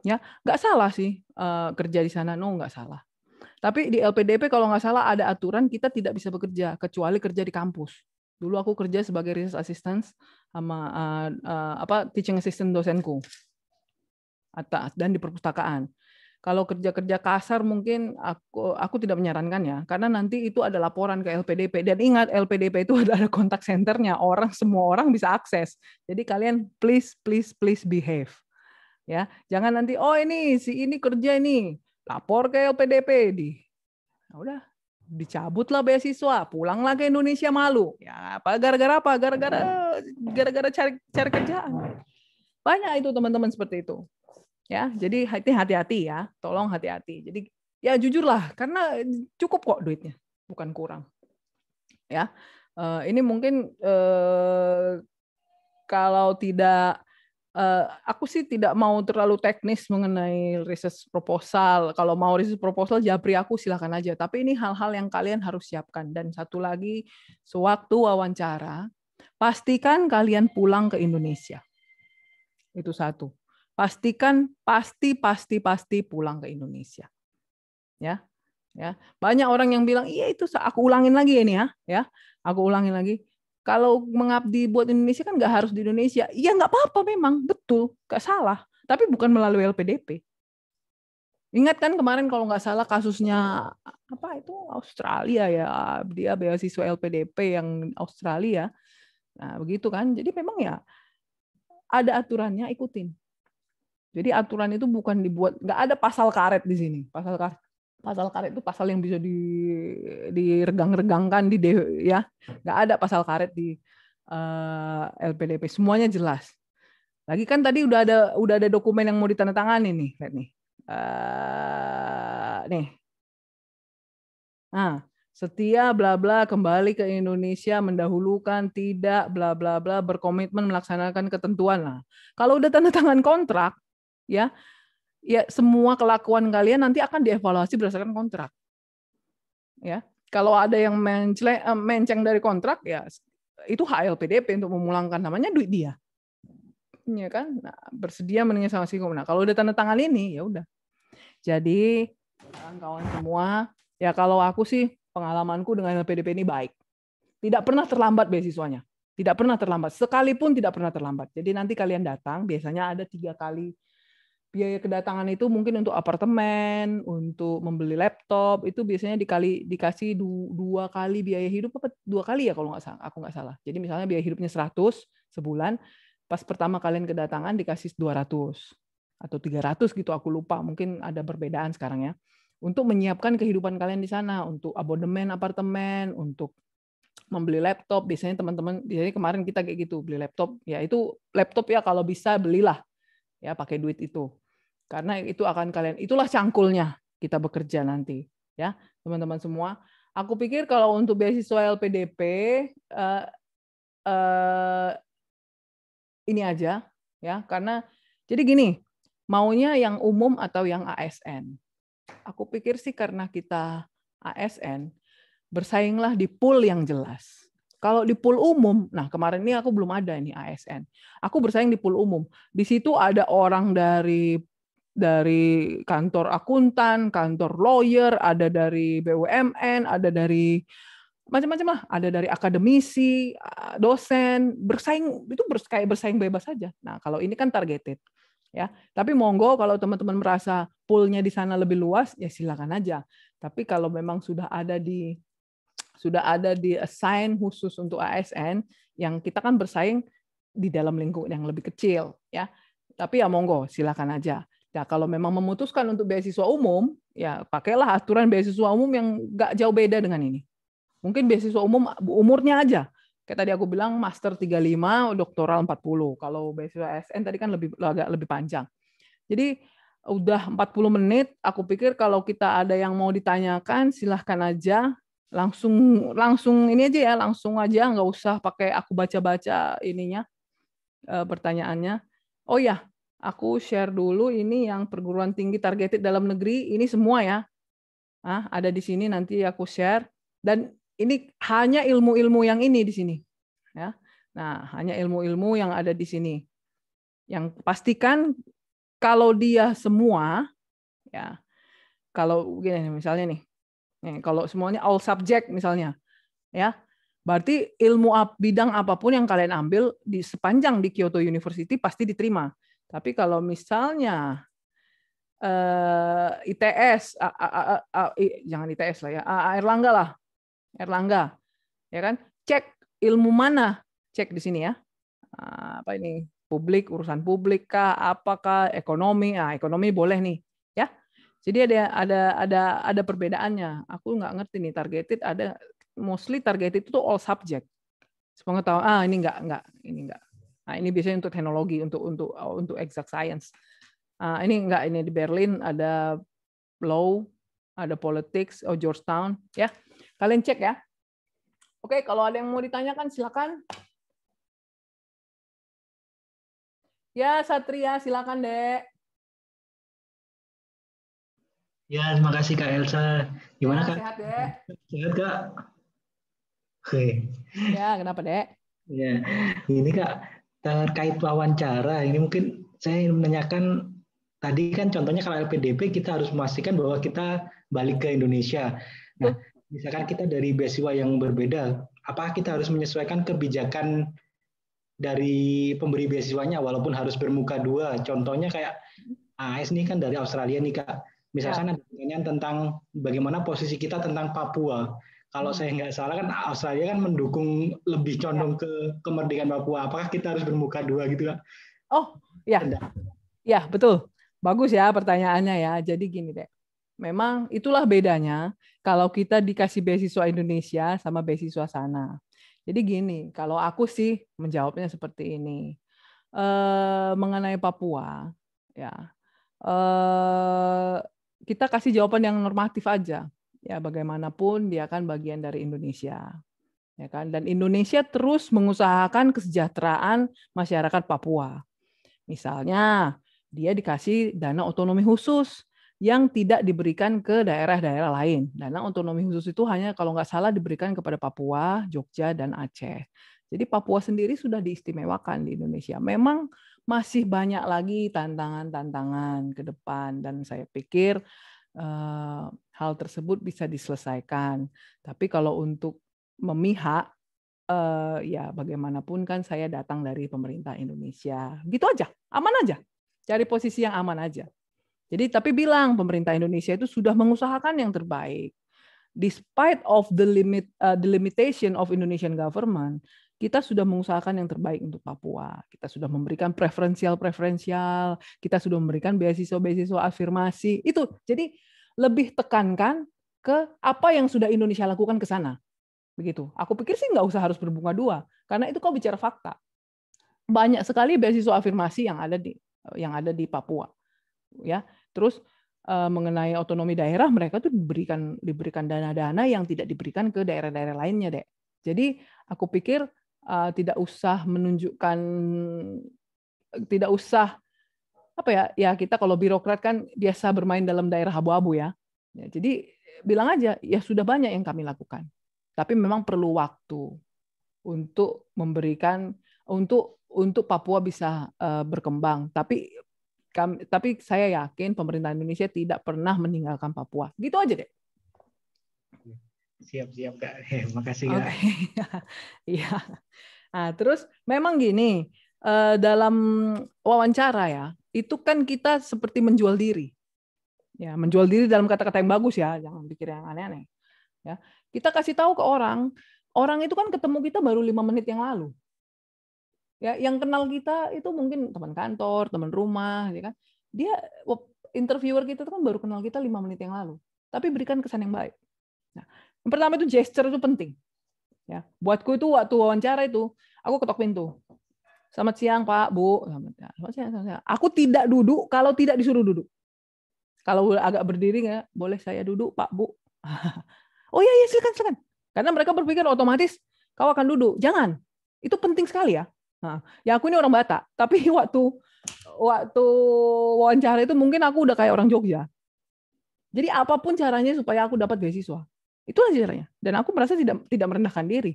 Ya, nggak salah sih uh, kerja di sana, no nggak salah. Tapi di LPDP kalau nggak salah ada aturan kita tidak bisa bekerja kecuali kerja di kampus. Dulu aku kerja sebagai research assistant sama uh, uh, apa teaching assistant dosenku. Atas dan di perpustakaan. Kalau kerja-kerja kasar mungkin aku aku tidak menyarankan ya, karena nanti itu ada laporan ke LPDP dan ingat LPDP itu ada kontak senternya, orang semua orang bisa akses. Jadi kalian please please please behave. Ya, jangan nanti oh ini si ini kerja ini lapor ke LPDP di. Nah, udah lah beasiswa, pulanglah ke Indonesia malu. Ya, apa gara-gara apa? Gara-gara gara-gara cari cari kerjaan. Banyak itu teman-teman seperti itu. Ya, jadi hati-hati ya, tolong hati-hati. Jadi ya jujurlah karena cukup kok duitnya, bukan kurang. Ya. Eh, ini mungkin eh, kalau tidak uh, aku sih tidak mau terlalu teknis mengenai research proposal. Kalau mau research proposal japri aku silakan aja. Tapi ini hal-hal yang kalian harus siapkan. Dan satu lagi, sewaktu wawancara, pastikan kalian pulang ke Indonesia. Itu satu pastikan pasti pasti pasti pulang ke Indonesia. Ya. Ya. Banyak orang yang bilang, "Iya itu aku ulangin lagi ini ya." Ya. Aku ulangin lagi. Kalau mengabdi buat Indonesia kan nggak harus di Indonesia. Iya nggak apa-apa memang, betul, nggak salah. Tapi bukan melalui LPDP. Ingat kan kemarin kalau nggak salah kasusnya apa itu Australia ya dia beasiswa LPDP yang Australia. Nah begitu kan. Jadi memang ya ada aturannya ikutin. Jadi aturan itu bukan dibuat, nggak ada pasal karet di sini. Pasal karet, pasal karet itu pasal yang bisa di diregang-regangkan di ya, nggak ada pasal karet di uh, eh, LPDP. Semuanya jelas. Lagi kan tadi udah ada udah ada dokumen yang mau ditandatangani nih, lihat nih. Uh, nih. Nah, setia bla bla kembali ke Indonesia mendahulukan tidak bla bla bla berkomitmen melaksanakan ketentuan lah. Kalau udah tanda tangan kontrak ya ya semua kelakuan kalian nanti akan dievaluasi berdasarkan kontrak ya kalau ada yang eh, menceng dari kontrak ya itu HLPDP untuk memulangkan namanya duit dia ya kan nah, bersedia menunya sama siku nah kalau udah tanda tangan ini ya udah jadi eh, kawan semua ya kalau aku sih pengalamanku dengan LPDP ini baik tidak pernah terlambat beasiswanya tidak pernah terlambat sekalipun tidak pernah terlambat jadi nanti kalian datang biasanya ada tiga kali biaya kedatangan itu mungkin untuk apartemen, untuk membeli laptop itu biasanya dikali dikasih du, dua kali biaya hidup apa dua kali ya kalau nggak salah aku nggak salah. Jadi misalnya biaya hidupnya 100 sebulan, pas pertama kalian kedatangan dikasih 200 atau 300 gitu aku lupa, mungkin ada perbedaan sekarang ya. Untuk menyiapkan kehidupan kalian di sana untuk abonemen apartemen, untuk membeli laptop biasanya teman-teman jadi kemarin kita kayak gitu beli laptop ya itu laptop ya kalau bisa belilah ya pakai duit itu karena itu akan kalian itulah cangkulnya kita bekerja nanti ya, teman-teman semua. Aku pikir kalau untuk beasiswa LPDP uh, eh, uh, eh, ini aja ya, karena jadi gini, maunya yang umum atau yang ASN. Aku pikir sih karena kita ASN bersainglah di pool yang jelas. Kalau di pool umum, nah kemarin ini aku belum ada ini ASN. Aku bersaing di pool umum. Di situ ada orang dari dari kantor akuntan, kantor lawyer, ada dari BUMN, ada dari macam-macam lah, ada dari akademisi, dosen, bersaing itu kayak bersaing bebas saja. Nah, kalau ini kan targeted ya. Tapi monggo kalau teman-teman merasa poolnya di sana lebih luas ya silakan aja. Tapi kalau memang sudah ada di sudah ada di assign khusus untuk ASN yang kita kan bersaing di dalam lingkup yang lebih kecil ya. Tapi ya monggo silakan aja. Nah, kalau memang memutuskan untuk beasiswa umum, ya pakailah aturan beasiswa umum yang nggak jauh beda dengan ini. Mungkin beasiswa umum umurnya aja. Kayak tadi aku bilang master 35, doktoral 40. Kalau beasiswa SN tadi kan lebih agak lebih panjang. Jadi udah 40 menit, aku pikir kalau kita ada yang mau ditanyakan silahkan aja langsung langsung ini aja ya, langsung aja nggak usah pakai aku baca-baca ininya eh, pertanyaannya. Oh ya, aku share dulu ini yang perguruan tinggi targeted dalam negeri, ini semua ya. Nah, ada di sini nanti aku share dan ini hanya ilmu-ilmu yang ini di sini. Ya. Nah, hanya ilmu-ilmu yang ada di sini. Yang pastikan kalau dia semua ya. Kalau gini misalnya nih. Nih, kalau semuanya all subject misalnya. Ya. Berarti ilmu bidang apapun yang kalian ambil di sepanjang di Kyoto University pasti diterima. Tapi kalau misalnya eh, ITS, A, A, A, A, I, jangan ITS lah ya, A, Erlangga lah, Erlangga, ya kan? Cek ilmu mana? Cek di sini ya. Ah, apa ini? Publik, urusan publik kah? Apakah ekonomi? Ah, ekonomi boleh nih, ya. Jadi ada ada ada ada perbedaannya. Aku nggak ngerti nih targeted ada mostly targeted itu all subject. Sepengetahuan ah ini nggak nggak ini nggak Nah, ini biasanya untuk teknologi, untuk untuk oh, untuk exact science. Uh, ini enggak ini di Berlin ada law, ada politics, oh Georgetown, ya. Kalian cek ya. Oke, kalau ada yang mau ditanyakan silakan. Ya, Satria, silakan, Dek. Ya, terima kasih Kak Elsa. Gimana, ya, Kak? Sehat, Dek. Sehat, Kak. Oke. Ya, kenapa, Dek? Ya, ini Kak, terkait wawancara ini mungkin saya ingin menanyakan tadi kan contohnya kalau LPDP kita harus memastikan bahwa kita balik ke Indonesia. Nah, misalkan kita dari beasiswa yang berbeda, apa kita harus menyesuaikan kebijakan dari pemberi beasiswanya walaupun harus bermuka dua? Contohnya kayak AS nih kan dari Australia nih Kak. Misalkan ya. ada pertanyaan tentang bagaimana posisi kita tentang Papua kalau hmm. saya nggak salah kan Australia kan mendukung lebih condong ya. ke kemerdekaan Papua. Apakah kita harus bermuka dua gitu kan? Oh, ya. Tidak. Ya, betul. Bagus ya pertanyaannya ya. Jadi gini deh. Memang itulah bedanya kalau kita dikasih beasiswa Indonesia sama beasiswa sana. Jadi gini, kalau aku sih menjawabnya seperti ini. E, mengenai Papua, ya. E, kita kasih jawaban yang normatif aja ya bagaimanapun dia kan bagian dari Indonesia. Ya kan? Dan Indonesia terus mengusahakan kesejahteraan masyarakat Papua. Misalnya, dia dikasih dana otonomi khusus yang tidak diberikan ke daerah-daerah lain. Dana otonomi khusus itu hanya kalau nggak salah diberikan kepada Papua, Jogja, dan Aceh. Jadi Papua sendiri sudah diistimewakan di Indonesia. Memang masih banyak lagi tantangan-tantangan ke depan dan saya pikir eh, hal tersebut bisa diselesaikan. Tapi kalau untuk memihak, eh, ya bagaimanapun kan saya datang dari pemerintah Indonesia. Gitu aja, aman aja. Cari posisi yang aman aja. Jadi tapi bilang pemerintah Indonesia itu sudah mengusahakan yang terbaik. Despite of the limit uh, the limitation of Indonesian government, kita sudah mengusahakan yang terbaik untuk Papua. Kita sudah memberikan preferensial preferensial, kita sudah memberikan beasiswa-beasiswa afirmasi. Itu. Jadi lebih tekankan ke apa yang sudah Indonesia lakukan ke sana. Begitu. Aku pikir sih nggak usah harus berbunga dua, karena itu kau bicara fakta. Banyak sekali beasiswa afirmasi yang ada di yang ada di Papua. Ya. Terus eh, mengenai otonomi daerah mereka tuh diberikan diberikan dana-dana yang tidak diberikan ke daerah-daerah lainnya, Dek. Jadi aku pikir eh, tidak usah menunjukkan tidak usah apa ya ya kita kalau birokrat kan biasa bermain dalam daerah abu-abu ya. ya jadi bilang aja ya sudah banyak yang kami lakukan tapi memang perlu waktu untuk memberikan untuk untuk Papua bisa uh, berkembang tapi kami, tapi saya yakin pemerintah Indonesia tidak pernah meninggalkan Papua gitu aja deh siap siap kak terima kasih kak okay. ya nah terus memang gini eh, dalam wawancara ya itu kan kita seperti menjual diri. Ya, menjual diri dalam kata-kata yang bagus ya, jangan pikir yang aneh-aneh. Ya, kita kasih tahu ke orang, orang itu kan ketemu kita baru lima menit yang lalu. Ya, yang kenal kita itu mungkin teman kantor, teman rumah, ya kan. Dia interviewer kita teman kan baru kenal kita lima menit yang lalu. Tapi berikan kesan yang baik. Nah, yang pertama itu gesture itu penting. Ya, buatku itu waktu wawancara itu, aku ketok pintu. Selamat siang Pak, Bu. Selamat siang. Selamat siang, selamat siang. Aku tidak duduk kalau tidak disuruh duduk. Kalau agak berdiri nggak, boleh saya duduk Pak, Bu. oh iya, iya silakan, silakan. Karena mereka berpikir otomatis kau akan duduk. Jangan. Itu penting sekali ya. Nah, ya aku ini orang Batak, tapi waktu waktu wawancara itu mungkin aku udah kayak orang Jogja. Jadi apapun caranya supaya aku dapat beasiswa. Itulah caranya. Dan aku merasa tidak tidak merendahkan diri.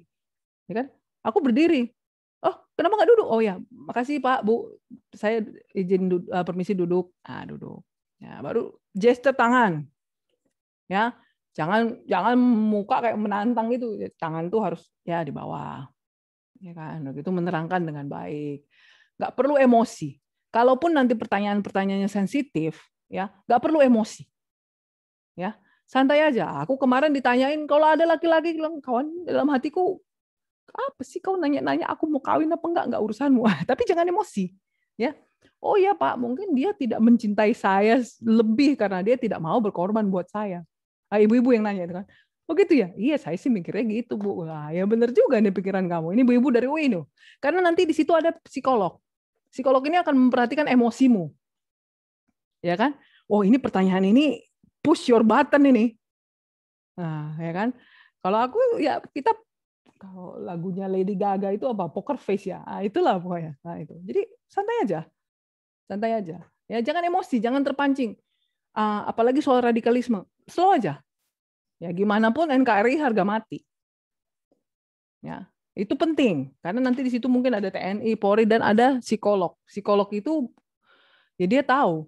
Ya kan? Aku berdiri, kenapa nggak duduk? Oh ya, makasih Pak, Bu, saya izin du uh, permisi duduk. Ah, duduk. Ya, baru gesture tangan. Ya, jangan jangan muka kayak menantang gitu. Ya, tangan tuh harus ya di bawah. Ya kan, nah, itu menerangkan dengan baik. Nggak perlu emosi. Kalaupun nanti pertanyaan-pertanyaannya sensitif, ya nggak perlu emosi. Ya, santai aja. Aku kemarin ditanyain kalau ada laki-laki bilang kawan dalam hatiku apa sih kau nanya-nanya aku mau kawin apa enggak enggak urusanmu tapi jangan emosi ya oh ya pak mungkin dia tidak mencintai saya lebih karena dia tidak mau berkorban buat saya ah, ibu-ibu yang nanya itu kan Oh gitu ya? Iya, saya sih mikirnya gitu, Bu. Lah, ya bener juga nih pikiran kamu. Ini ibu-ibu dari UI Karena nanti di situ ada psikolog. Psikolog ini akan memperhatikan emosimu. Ya kan? Oh, ini pertanyaan ini push your button ini. Nah, ya kan? Kalau aku ya kita kalau lagunya Lady Gaga itu apa poker face ya nah, itulah pokoknya nah itu jadi santai aja santai aja ya jangan emosi jangan terpancing uh, apalagi soal radikalisme slow aja ya gimana pun NKRI harga mati ya itu penting karena nanti di situ mungkin ada TNI Polri dan ada psikolog psikolog itu ya dia tahu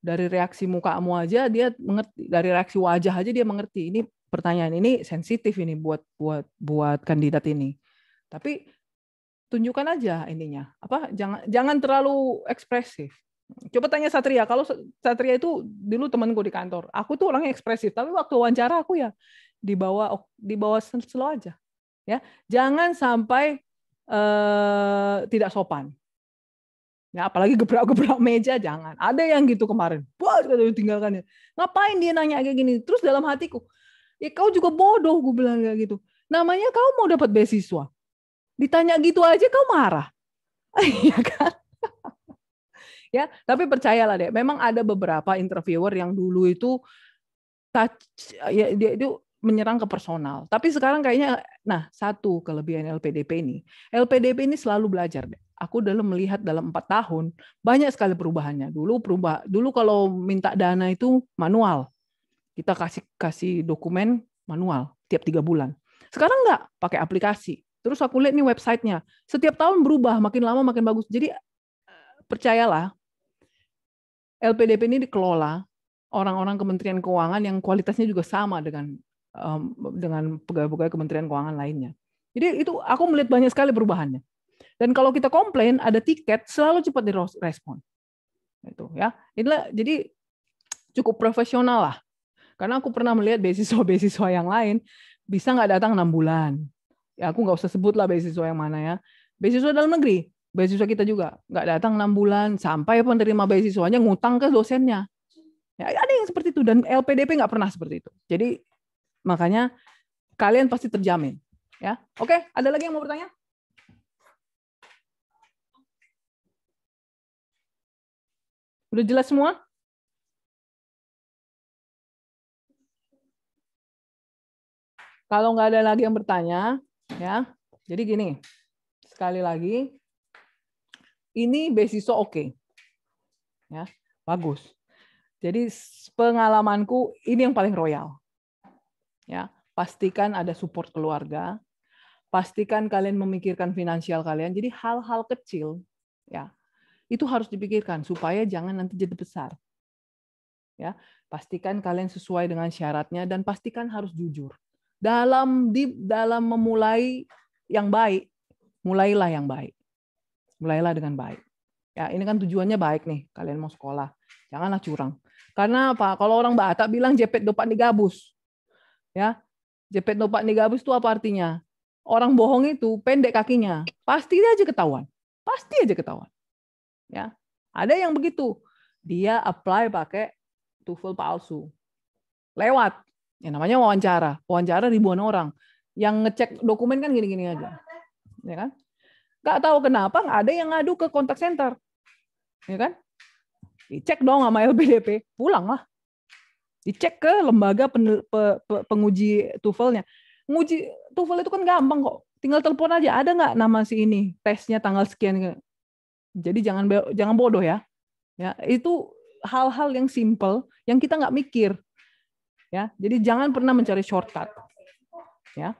dari reaksi mukamu aja dia mengerti dari reaksi wajah aja dia mengerti ini pertanyaan ini sensitif ini buat buat buat kandidat ini. Tapi tunjukkan aja ininya. Apa jangan jangan terlalu ekspresif. Coba tanya Satria, kalau Satria itu dulu temanku di kantor. Aku tuh orangnya ekspresif, tapi waktu wawancara aku ya dibawa oh, dibawa slow aja. Ya, jangan sampai eh, tidak sopan. Ya, apalagi gebrak-gebrak meja jangan. Ada yang gitu kemarin. Wah, tinggalkannya. Ngapain dia nanya kayak gini? Terus dalam hatiku, ya kau juga bodoh gue bilang kayak gitu namanya kau mau dapat beasiswa ditanya gitu aja kau marah iya kan ya tapi percayalah deh memang ada beberapa interviewer yang dulu itu touch ya dia itu menyerang ke personal tapi sekarang kayaknya nah satu kelebihan LPDP ini LPDP ini selalu belajar deh aku dalam melihat dalam empat tahun banyak sekali perubahannya dulu perubah dulu kalau minta dana itu manual kita kasih kasih dokumen manual tiap tiga bulan. Sekarang nggak pakai aplikasi. Terus aku lihat nih websitenya. Setiap tahun berubah, makin lama makin bagus. Jadi percayalah, LPDP ini dikelola orang-orang Kementerian Keuangan yang kualitasnya juga sama dengan dengan pegawai-pegawai Kementerian Keuangan lainnya. Jadi itu aku melihat banyak sekali perubahannya. Dan kalau kita komplain ada tiket selalu cepat direspon. Itu ya. Inilah jadi cukup profesional lah karena aku pernah melihat beasiswa-beasiswa yang lain bisa nggak datang enam bulan. Ya aku nggak usah sebut lah beasiswa yang mana ya. Beasiswa dalam negeri, beasiswa kita juga nggak datang enam bulan sampai penerima beasiswanya ngutang ke dosennya. Ya, ada yang seperti itu dan LPDP nggak pernah seperti itu. Jadi makanya kalian pasti terjamin. Ya, oke. Ada lagi yang mau bertanya? Udah jelas semua? Kalau nggak ada lagi yang bertanya, ya. Jadi gini, sekali lagi, ini beasiswa oke, okay. ya, bagus. Jadi pengalamanku ini yang paling royal, ya. Pastikan ada support keluarga, pastikan kalian memikirkan finansial kalian. Jadi hal-hal kecil, ya, itu harus dipikirkan supaya jangan nanti jadi besar. Ya, pastikan kalian sesuai dengan syaratnya dan pastikan harus jujur dalam di dalam memulai yang baik, mulailah yang baik. Mulailah dengan baik. Ya, ini kan tujuannya baik nih, kalian mau sekolah. Janganlah curang. Karena apa? Kalau orang Batak bilang jepet dopat digabus. Ya. Jepet dopat digabus itu apa artinya? Orang bohong itu pendek kakinya. Pasti aja ketahuan. Pasti aja ketahuan. Ya. Ada yang begitu. Dia apply pakai tuful palsu. Lewat. Ya namanya wawancara, wawancara ribuan orang. Yang ngecek dokumen kan gini-gini aja. Iya, ya kan? Gak tahu kenapa nggak ada yang ngadu ke kontak center. Ya kan? Dicek dong sama LPDP, pulang lah. Dicek ke lembaga pen, pe, pe, penguji tuvelnya. Nguji tuvel itu kan gampang kok. Tinggal telepon aja, ada nggak nama si ini, tesnya tanggal sekian. Jadi jangan jangan bodoh ya. Ya, itu hal-hal yang simple yang kita nggak mikir ya. Jadi jangan pernah mencari shortcut. Ya.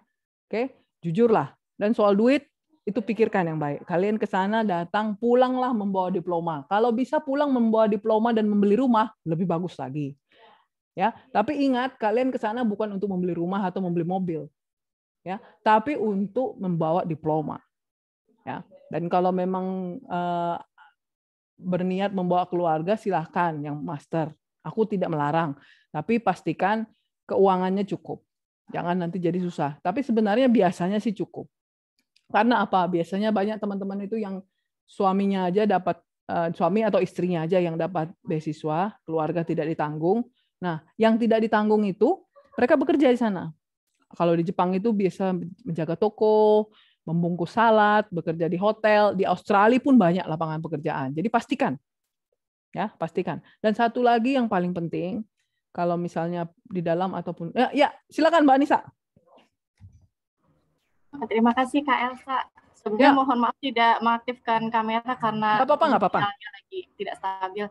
Oke, jujurlah. Dan soal duit itu pikirkan yang baik. Kalian ke sana datang, pulanglah membawa diploma. Kalau bisa pulang membawa diploma dan membeli rumah, lebih bagus lagi. Ya, tapi ingat kalian ke sana bukan untuk membeli rumah atau membeli mobil. Ya, tapi untuk membawa diploma. Ya. Dan kalau memang eh, berniat membawa keluarga silahkan yang master. Aku tidak melarang. Tapi pastikan keuangannya cukup. Jangan nanti jadi susah. Tapi sebenarnya biasanya sih cukup. Karena apa? Biasanya banyak teman-teman itu yang suaminya aja dapat eh, suami atau istrinya aja yang dapat beasiswa, keluarga tidak ditanggung. Nah, yang tidak ditanggung itu mereka bekerja di sana. Kalau di Jepang itu biasa menjaga toko, membungkus salad, bekerja di hotel, di Australia pun banyak lapangan pekerjaan. Jadi pastikan. Ya, pastikan. Dan satu lagi yang paling penting, kalau misalnya di dalam ataupun ya, ya silakan Mbak Anissa. Terima kasih Kak Elsa. Sebelumnya ya. mohon maaf tidak mengaktifkan kamera karena apa-apa nggak apa-apa. Lagi tidak stabil.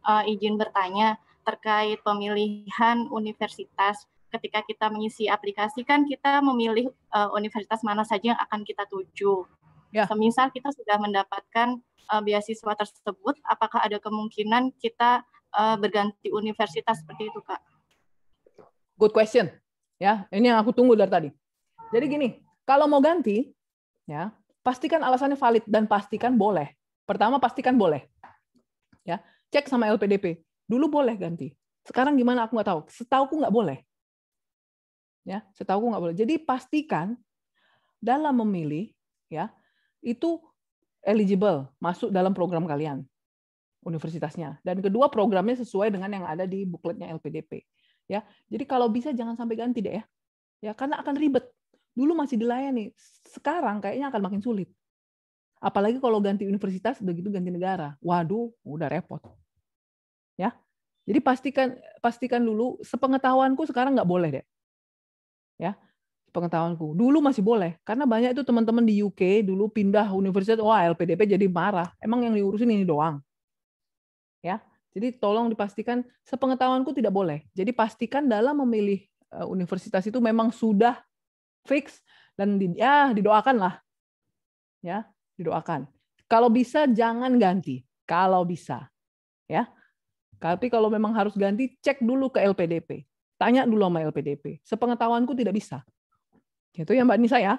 Uh, izin bertanya terkait pemilihan universitas. Ketika kita mengisi aplikasi kan kita memilih uh, universitas mana saja yang akan kita tuju. Ya. Semisal kita sudah mendapatkan uh, beasiswa tersebut, apakah ada kemungkinan kita uh, berganti universitas seperti itu, Kak? Good question. Ya, ini yang aku tunggu dari tadi. Jadi gini, kalau mau ganti, ya pastikan alasannya valid dan pastikan boleh. Pertama pastikan boleh. Ya, cek sama LPDP. Dulu boleh ganti. Sekarang gimana aku nggak tahu. Setauku nggak boleh. Ya, setauku nggak boleh. Jadi pastikan dalam memilih, ya itu eligible masuk dalam program kalian universitasnya dan kedua programnya sesuai dengan yang ada di bukletnya LPDP ya jadi kalau bisa jangan sampai ganti deh ya ya karena akan ribet dulu masih dilayani sekarang kayaknya akan makin sulit apalagi kalau ganti universitas begitu ganti negara waduh udah repot ya jadi pastikan pastikan dulu sepengetahuanku sekarang nggak boleh deh ya pengetahuanku. Dulu masih boleh, karena banyak itu teman-teman di UK dulu pindah universitas, wah LPDP jadi marah. Emang yang diurusin ini doang. Jadi tolong dipastikan sepengetahuanku tidak boleh. Jadi pastikan dalam memilih eh, universitas itu memang sudah fix dan di, ya didoakan lah. Ya, didoakan. Kalau bisa jangan ganti, kalau bisa. Ya. Tapi kalau memang harus ganti, cek dulu ke LPDP. Tanya dulu sama LPDP. Sepengetahuanku tidak bisa. Itu yang Mbak Nisa ya.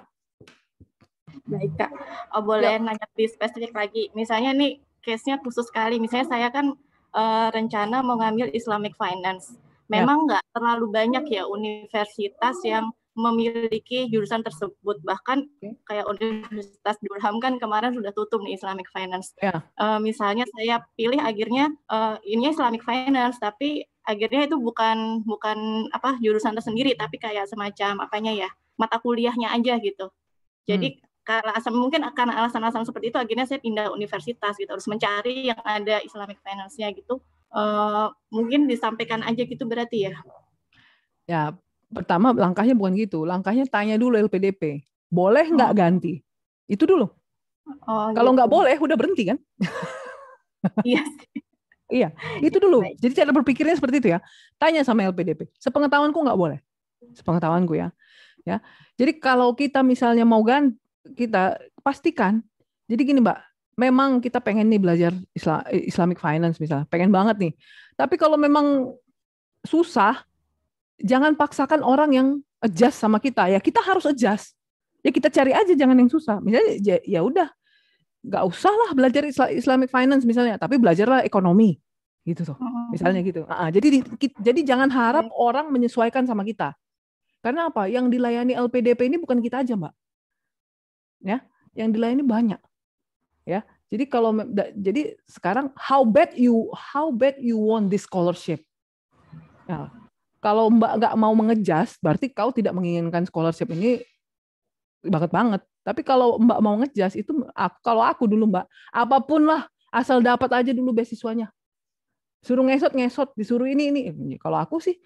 Baik Kak, oh, boleh ya. nanya lebih spesifik lagi. Misalnya nih case-nya khusus sekali. Misalnya saya kan uh, rencana mengambil Islamic Finance. Ya. Memang nggak terlalu banyak ya universitas yang memiliki jurusan tersebut bahkan kayak Universitas Durham kan kemarin sudah tutup nih Islamic Finance. Ya. Uh, misalnya saya pilih akhirnya uh, ini Islamic Finance tapi akhirnya itu bukan bukan apa jurusan tersendiri tapi kayak semacam apanya ya mata kuliahnya aja gitu. Jadi hmm alasan mungkin akan alasan-alasan seperti itu akhirnya saya pindah universitas gitu harus mencari yang ada Islamic finance-nya gitu uh, mungkin disampaikan aja gitu berarti ya ya pertama langkahnya bukan gitu langkahnya tanya dulu LPDP boleh nggak oh. ganti itu dulu oh, kalau gitu. nggak boleh udah berhenti kan iya iya itu dulu jadi cara berpikirnya seperti itu ya tanya sama LPDP sepengetahuanku nggak boleh sepengetahuanku ya ya jadi kalau kita misalnya mau ganti kita pastikan. Jadi gini Mbak, memang kita pengen nih belajar Islam, Islamic Finance misalnya, pengen banget nih. Tapi kalau memang susah, jangan paksakan orang yang adjust sama kita ya. Kita harus adjust. Ya kita cari aja jangan yang susah. Misalnya ya, ya udah nggak usah lah belajar Islamic Finance misalnya, tapi belajarlah ekonomi gitu tuh. Oh. Misalnya gitu. Uh, jadi jadi jangan harap orang menyesuaikan sama kita. Karena apa? Yang dilayani LPDP ini bukan kita aja, Mbak ya yang dilayani banyak ya jadi kalau jadi sekarang how bad you how bad you want this scholarship ya, kalau mbak nggak mau mengejas berarti kau tidak menginginkan scholarship ini banget banget tapi kalau mbak mau ngejas itu aku, kalau aku dulu mbak apapun lah asal dapat aja dulu beasiswanya suruh ngesot ngesot disuruh ini ini kalau aku sih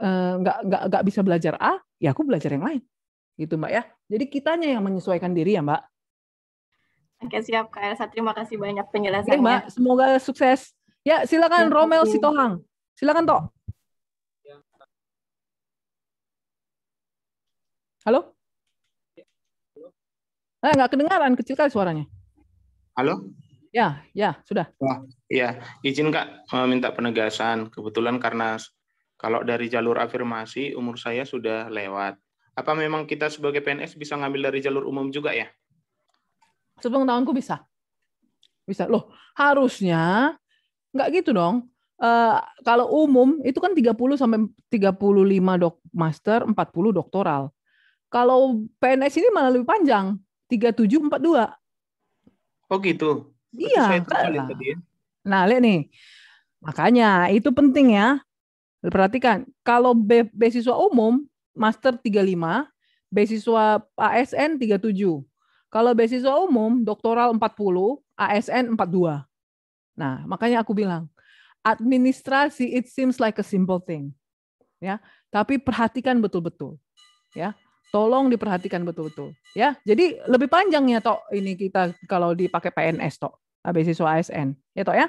eh, nggak nggak nggak bisa belajar A ya aku belajar yang lain Gitu Mbak ya. Jadi kitanya yang menyesuaikan diri ya Mbak. Oke siap Kak Elsa, terima kasih banyak penjelasannya. Oke, Mbak, semoga sukses. Ya silakan Romel Sitohang, silakan toh. Halo? Nah, nggak kedengaran, kecil kali suaranya. Halo? Ya, ya, sudah. Wah, iya, izin Kak eh, minta penegasan. Kebetulan karena kalau dari jalur afirmasi umur saya sudah lewat. Apa memang kita sebagai PNS bisa ngambil dari jalur umum juga ya? Sepengetahuanku bisa. Bisa. Loh, harusnya nggak gitu dong. Uh, kalau umum itu kan 30 sampai 35 dok master, 40 doktoral. Kalau PNS ini malah lebih panjang, 37 42. Oh gitu. Iya. Ya? Nah, lihat nih. Makanya itu penting ya. Perhatikan, kalau be beasiswa umum master 35, beasiswa ASN 37. Kalau beasiswa umum, doktoral 40, ASN 42. Nah, makanya aku bilang, administrasi it seems like a simple thing. Ya, tapi perhatikan betul-betul. Ya, tolong diperhatikan betul-betul. Ya, jadi lebih panjang ya, tok. ini kita kalau dipakai PNS tok. Ah, beasiswa ASN. Ya tok ya.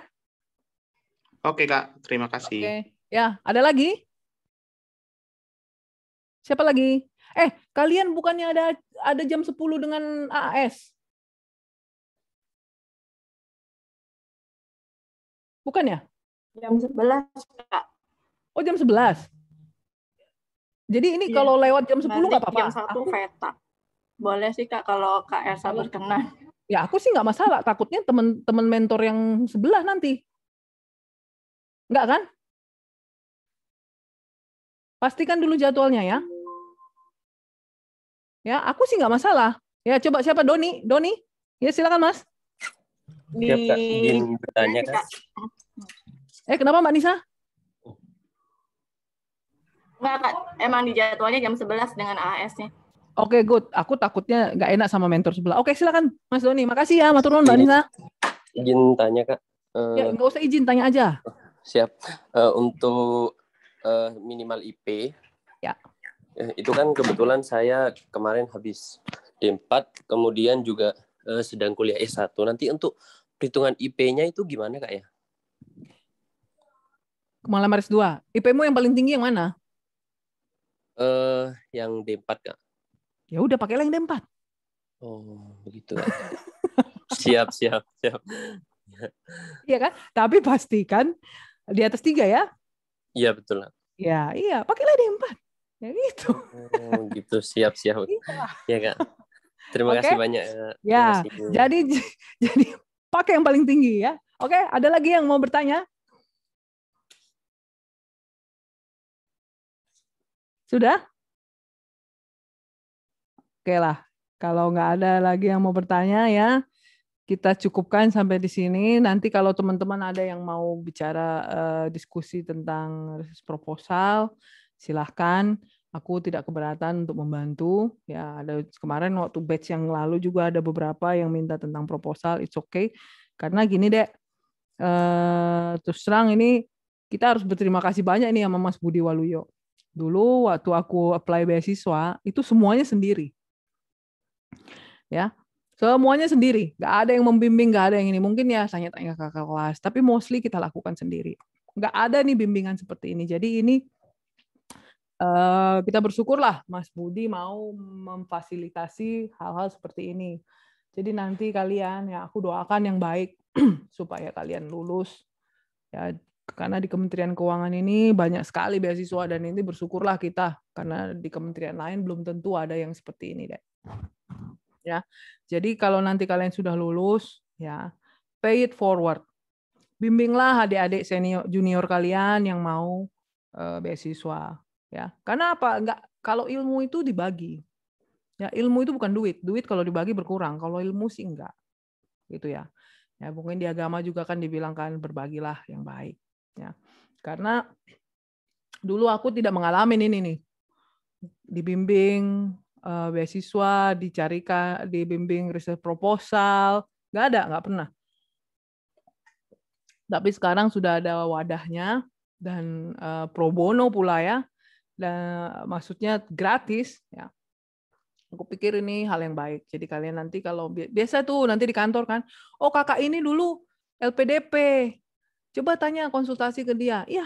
Oke, Kak. Terima kasih. Oke. Ya, ada lagi? Siapa lagi? Eh, kalian bukannya ada ada jam 10 dengan AAS? Bukan ya? Jam 11, Kak. Oh, jam 11. Jadi ini ya. kalau lewat jam 10 nggak apa-apa? Jam 1 aku... Veta. Boleh sih, Kak, kalau Kak Elsa berkenan. Ya, aku sih nggak masalah. Takutnya teman-teman mentor yang sebelah nanti. Nggak kan? Pastikan dulu jadwalnya ya. Ya, aku sih nggak masalah. Ya, coba siapa Doni? Doni? Ya, silakan Mas. Siap, Kak. bertanya, Kak. Eh, kenapa Mbak Nisa? Enggak, Kak. Emang di jadwalnya jam 11 dengan AS-nya. Oke, okay, good. Aku takutnya nggak enak sama mentor sebelah. Oke, okay, silakan Mas Doni. Makasih ya, turun Mbak iya. Nisa. Izin tanya, Kak. Uh, ya, nggak usah izin, tanya aja. Siap. Uh, untuk uh, minimal IP, ya. Eh, itu kan kebetulan saya kemarin habis D4, kemudian juga eh, sedang kuliah S1. Nanti untuk perhitungan IP-nya itu gimana kak ya? Kemala Maris 2. IP-mu yang paling tinggi yang mana? Eh, yang D4, Kak. Ya udah pakailah yang D4. Oh, begitu. Kak. siap, siap, siap. Iya kan? Tapi pastikan di atas tiga ya. Iya, betul. Kak. Ya, iya, pakailah D4 ya gitu oh, gitu siap siap ya kak terima okay. kasih banyak ya kasih. jadi jadi pakai yang paling tinggi ya oke okay, ada lagi yang mau bertanya sudah oke lah kalau nggak ada lagi yang mau bertanya ya kita cukupkan sampai di sini. Nanti kalau teman-teman ada yang mau bicara uh, diskusi tentang proposal, silahkan aku tidak keberatan untuk membantu ya ada kemarin waktu batch yang lalu juga ada beberapa yang minta tentang proposal it's okay karena gini dek eh, terus terang ini kita harus berterima kasih banyak nih sama Mas Budi Waluyo dulu waktu aku apply beasiswa itu semuanya sendiri ya semuanya sendiri nggak ada yang membimbing nggak ada yang ini mungkin ya tanya-tanya kakak kelas tapi mostly kita lakukan sendiri nggak ada nih bimbingan seperti ini jadi ini Eh, kita bersyukurlah Mas Budi mau memfasilitasi hal-hal seperti ini. Jadi nanti kalian ya aku doakan yang baik supaya kalian lulus ya karena di Kementerian Keuangan ini banyak sekali beasiswa dan ini bersyukurlah kita karena di kementerian lain belum tentu ada yang seperti ini deh. Ya. Jadi kalau nanti kalian sudah lulus ya pay it forward. Bimbinglah adik-adik senior junior kalian yang mau uh, beasiswa ya karena apa nggak kalau ilmu itu dibagi ya ilmu itu bukan duit duit kalau dibagi berkurang kalau ilmu sih enggak gitu ya ya mungkin di agama juga kan dibilangkan berbagilah yang baik ya karena dulu aku tidak mengalami ini nih dibimbing uh, beasiswa dicarikan dibimbing riset proposal nggak ada nggak pernah tapi sekarang sudah ada wadahnya dan uh, pro bono pula ya dan maksudnya gratis ya aku pikir ini hal yang baik jadi kalian nanti kalau biasa tuh nanti di kantor kan oh kakak ini dulu LPDP coba tanya konsultasi ke dia ya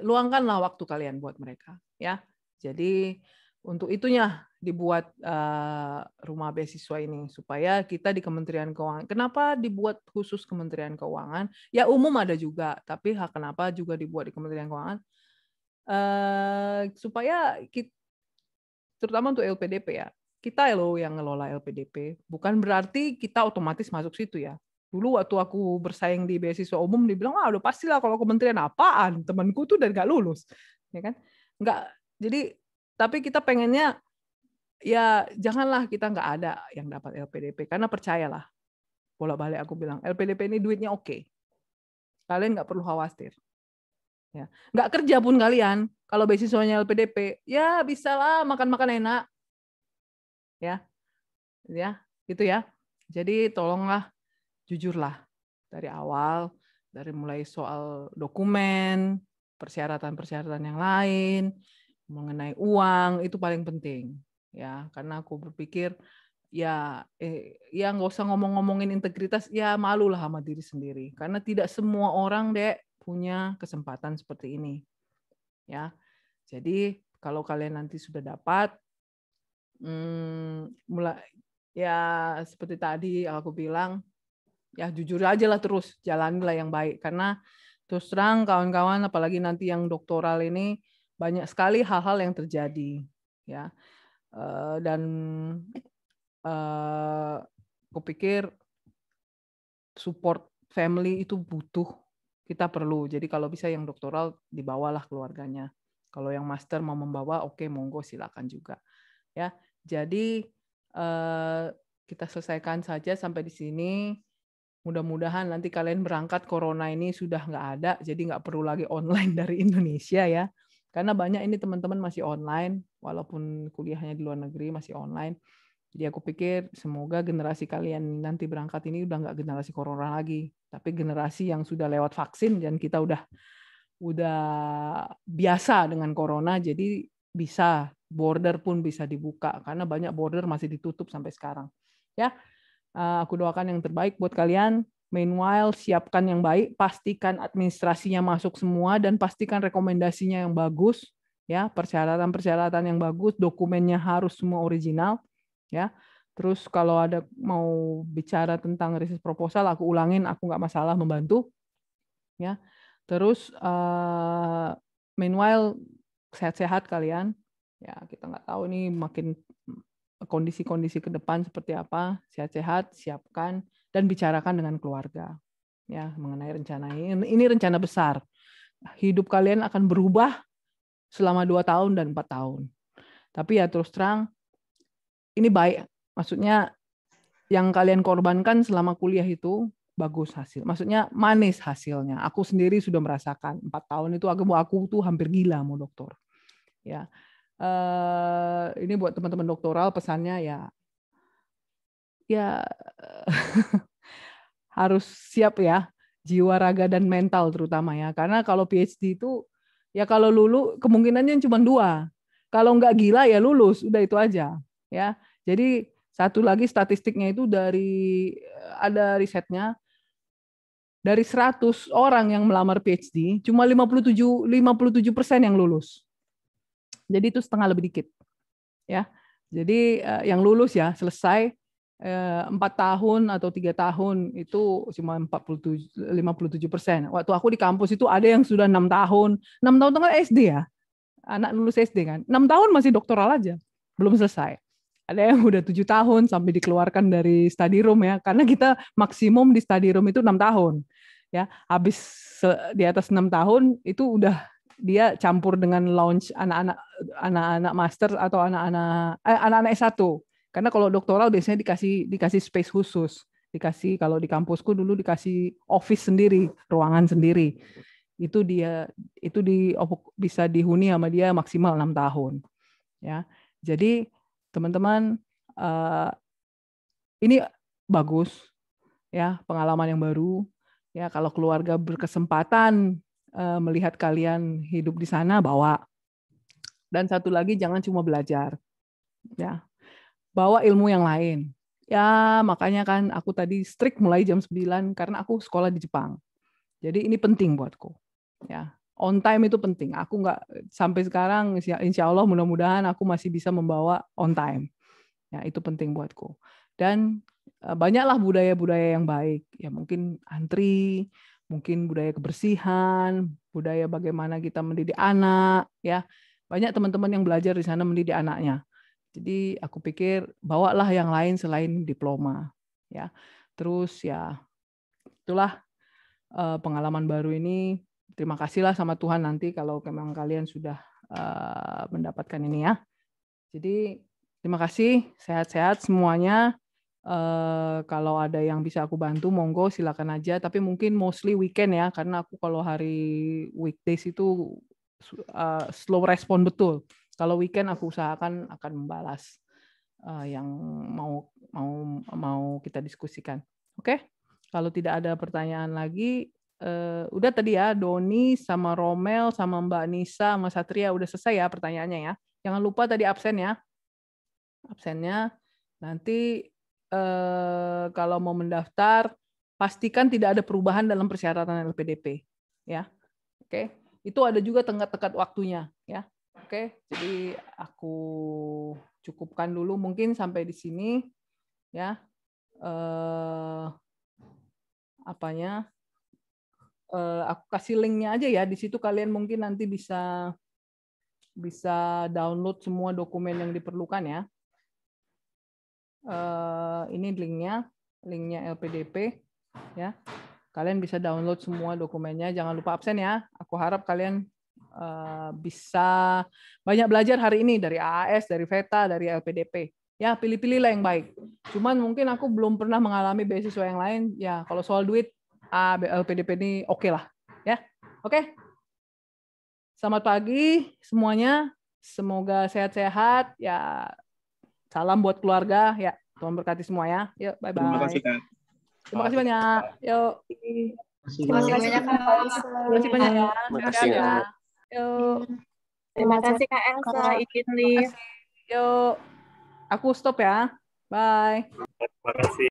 luangkanlah waktu kalian buat mereka ya jadi untuk itunya dibuat uh, rumah beasiswa ini supaya kita di Kementerian Keuangan. Kenapa dibuat khusus Kementerian Keuangan? Ya umum ada juga, tapi kenapa juga dibuat di Kementerian Keuangan? Eh, supaya kita, terutama untuk LPDP ya kita loh yang ngelola LPDP bukan berarti kita otomatis masuk situ ya dulu waktu aku bersaing di beasiswa umum dibilang ah udah pastilah kalau kementerian apaan temanku tuh dan nggak lulus ya kan nggak jadi tapi kita pengennya ya janganlah kita nggak ada yang dapat LPDP karena percayalah bolak balik aku bilang LPDP ini duitnya oke okay. kalian nggak perlu khawatir ya nggak kerja pun kalian kalau beasiswanya LPDP ya bisa lah makan-makan enak ya ya gitu ya jadi tolonglah jujurlah dari awal dari mulai soal dokumen persyaratan-persyaratan yang lain mengenai uang itu paling penting ya karena aku berpikir ya eh, ya nggak usah ngomong-ngomongin integritas ya malulah sama diri sendiri karena tidak semua orang dek punya kesempatan seperti ini. Ya. Jadi kalau kalian nanti sudah dapat hmm, mulai ya seperti tadi aku bilang ya jujur aja lah terus jalanilah yang baik karena terus terang kawan-kawan apalagi nanti yang doktoral ini banyak sekali hal-hal yang terjadi ya eh, dan eh, aku kupikir support family itu butuh kita perlu. Jadi kalau bisa yang doktoral dibawalah keluarganya. Kalau yang master mau membawa, oke okay, monggo silakan juga. Ya, jadi eh, kita selesaikan saja sampai di sini. Mudah-mudahan nanti kalian berangkat corona ini sudah nggak ada, jadi nggak perlu lagi online dari Indonesia ya. Karena banyak ini teman-teman masih online, walaupun kuliahnya di luar negeri masih online. Jadi aku pikir semoga generasi kalian nanti berangkat ini udah nggak generasi corona lagi tapi generasi yang sudah lewat vaksin dan kita udah udah biasa dengan corona jadi bisa border pun bisa dibuka karena banyak border masih ditutup sampai sekarang ya eh, aku doakan yang terbaik buat kalian meanwhile siapkan yang baik pastikan administrasinya masuk semua dan pastikan rekomendasinya yang bagus ya persyaratan-persyaratan yang bagus dokumennya harus semua original ya Terus kalau ada mau bicara tentang riset proposal, aku ulangin, aku nggak masalah membantu. Ya. Terus uh, meanwhile sehat-sehat kalian. Ya kita nggak tahu nih makin kondisi-kondisi ke depan seperti apa. Sehat-sehat, siapkan dan bicarakan dengan keluarga. Ya mengenai rencana ini. Ini rencana besar. Hidup kalian akan berubah selama dua tahun dan empat tahun. Tapi ya terus terang ini baik Maksudnya yang kalian korbankan selama kuliah itu bagus hasil. Maksudnya manis hasilnya. Aku sendiri sudah merasakan empat tahun itu aku aku tuh hampir gila mau dokter. Ya. Uh, ini buat teman-teman doktoral pesannya ya ya harus siap ya jiwa raga dan mental terutama ya karena kalau PhD itu ya kalau lulu kemungkinannya cuma dua kalau nggak gila ya lulus udah itu aja ya jadi satu lagi statistiknya itu dari eh, ada risetnya dari 100 orang yang melamar PhD, cuma 57 57% yang lulus. Jadi itu setengah lebih dikit. Ya. Jadi eh, yang lulus ya selesai eh, empat tahun atau tiga tahun itu cuma 47 57 persen. Waktu aku di kampus itu ada yang sudah enam tahun, enam tahun tengah kan SD ya, anak lulus SD kan, enam tahun masih doktoral aja, belum selesai ada yang udah tujuh tahun sampai dikeluarkan dari study room ya karena kita maksimum di study room itu enam tahun ya habis di atas enam tahun itu udah dia campur dengan launch anak-anak anak-anak master atau anak-anak eh, anak-anak S1 karena kalau doktoral biasanya dikasih dikasih space khusus dikasih kalau di kampusku dulu dikasih office sendiri ruangan sendiri itu dia itu di bisa dihuni sama dia maksimal enam tahun ya jadi teman-teman uh, ini bagus ya pengalaman yang baru ya kalau keluarga berkesempatan uh, melihat kalian hidup di sana bawa dan satu lagi jangan cuma belajar ya bawa ilmu yang lain ya makanya kan aku tadi strict mulai jam 9 karena aku sekolah di Jepang jadi ini penting buatku ya on time itu penting. Aku nggak sampai sekarang, insya Allah mudah-mudahan aku masih bisa membawa on time. Ya itu penting buatku. Dan e, banyaklah budaya-budaya yang baik. Ya mungkin antri, mungkin budaya kebersihan, budaya bagaimana kita mendidik anak. Ya banyak teman-teman yang belajar di sana mendidik anaknya. Jadi aku pikir bawalah yang lain selain diploma. Ya terus ya itulah e, pengalaman baru ini terima kasihlah sama Tuhan nanti kalau memang kalian sudah uh, mendapatkan ini ya. Jadi terima kasih, sehat-sehat semuanya. Uh, kalau ada yang bisa aku bantu, monggo silakan aja. Tapi mungkin mostly weekend ya, karena aku kalau hari weekdays itu uh, slow respon betul. Kalau weekend aku usahakan akan membalas uh, yang mau mau mau kita diskusikan. Oke? Okay? Kalau tidak ada pertanyaan lagi, Uh, udah tadi ya, Doni sama Romel sama Mbak Nisa sama Satria udah selesai ya pertanyaannya ya. Jangan lupa tadi absen ya. Absennya nanti uh, kalau mau mendaftar pastikan tidak ada perubahan dalam persyaratan LPDP ya. Oke. Okay. Itu ada juga tengah-tekat waktunya ya. Oke, okay. jadi aku cukupkan dulu mungkin sampai di sini ya. uh, apanya? Eh, aku kasih linknya aja ya. Di situ kalian mungkin nanti bisa bisa download semua dokumen yang diperlukan ya. Eh, ini linknya, linknya LPDP ya. Kalian bisa download semua dokumennya. Jangan lupa absen ya. Aku harap kalian eh, bisa banyak belajar hari ini dari AAS, dari VETA, dari LPDP ya pilih-pilihlah yang baik. Cuman mungkin aku belum pernah mengalami beasiswa yang lain. Ya kalau soal duit PDP ini oke okay lah ya. Oke. Okay. Selamat pagi semuanya. Semoga sehat-sehat ya. Salam buat keluarga ya. Tuhan berkati semua ya. Yuk, bye bye. Terima kasih Kak. Terima kasih banyak. Yuk. Terima kasih banyak. Terima kasih banyak ya. Terima kasih. Ya. ya. Yuk. Terima kasih Kak Elsa izin Yuk. Aku stop ya. Bye. Terima kasih.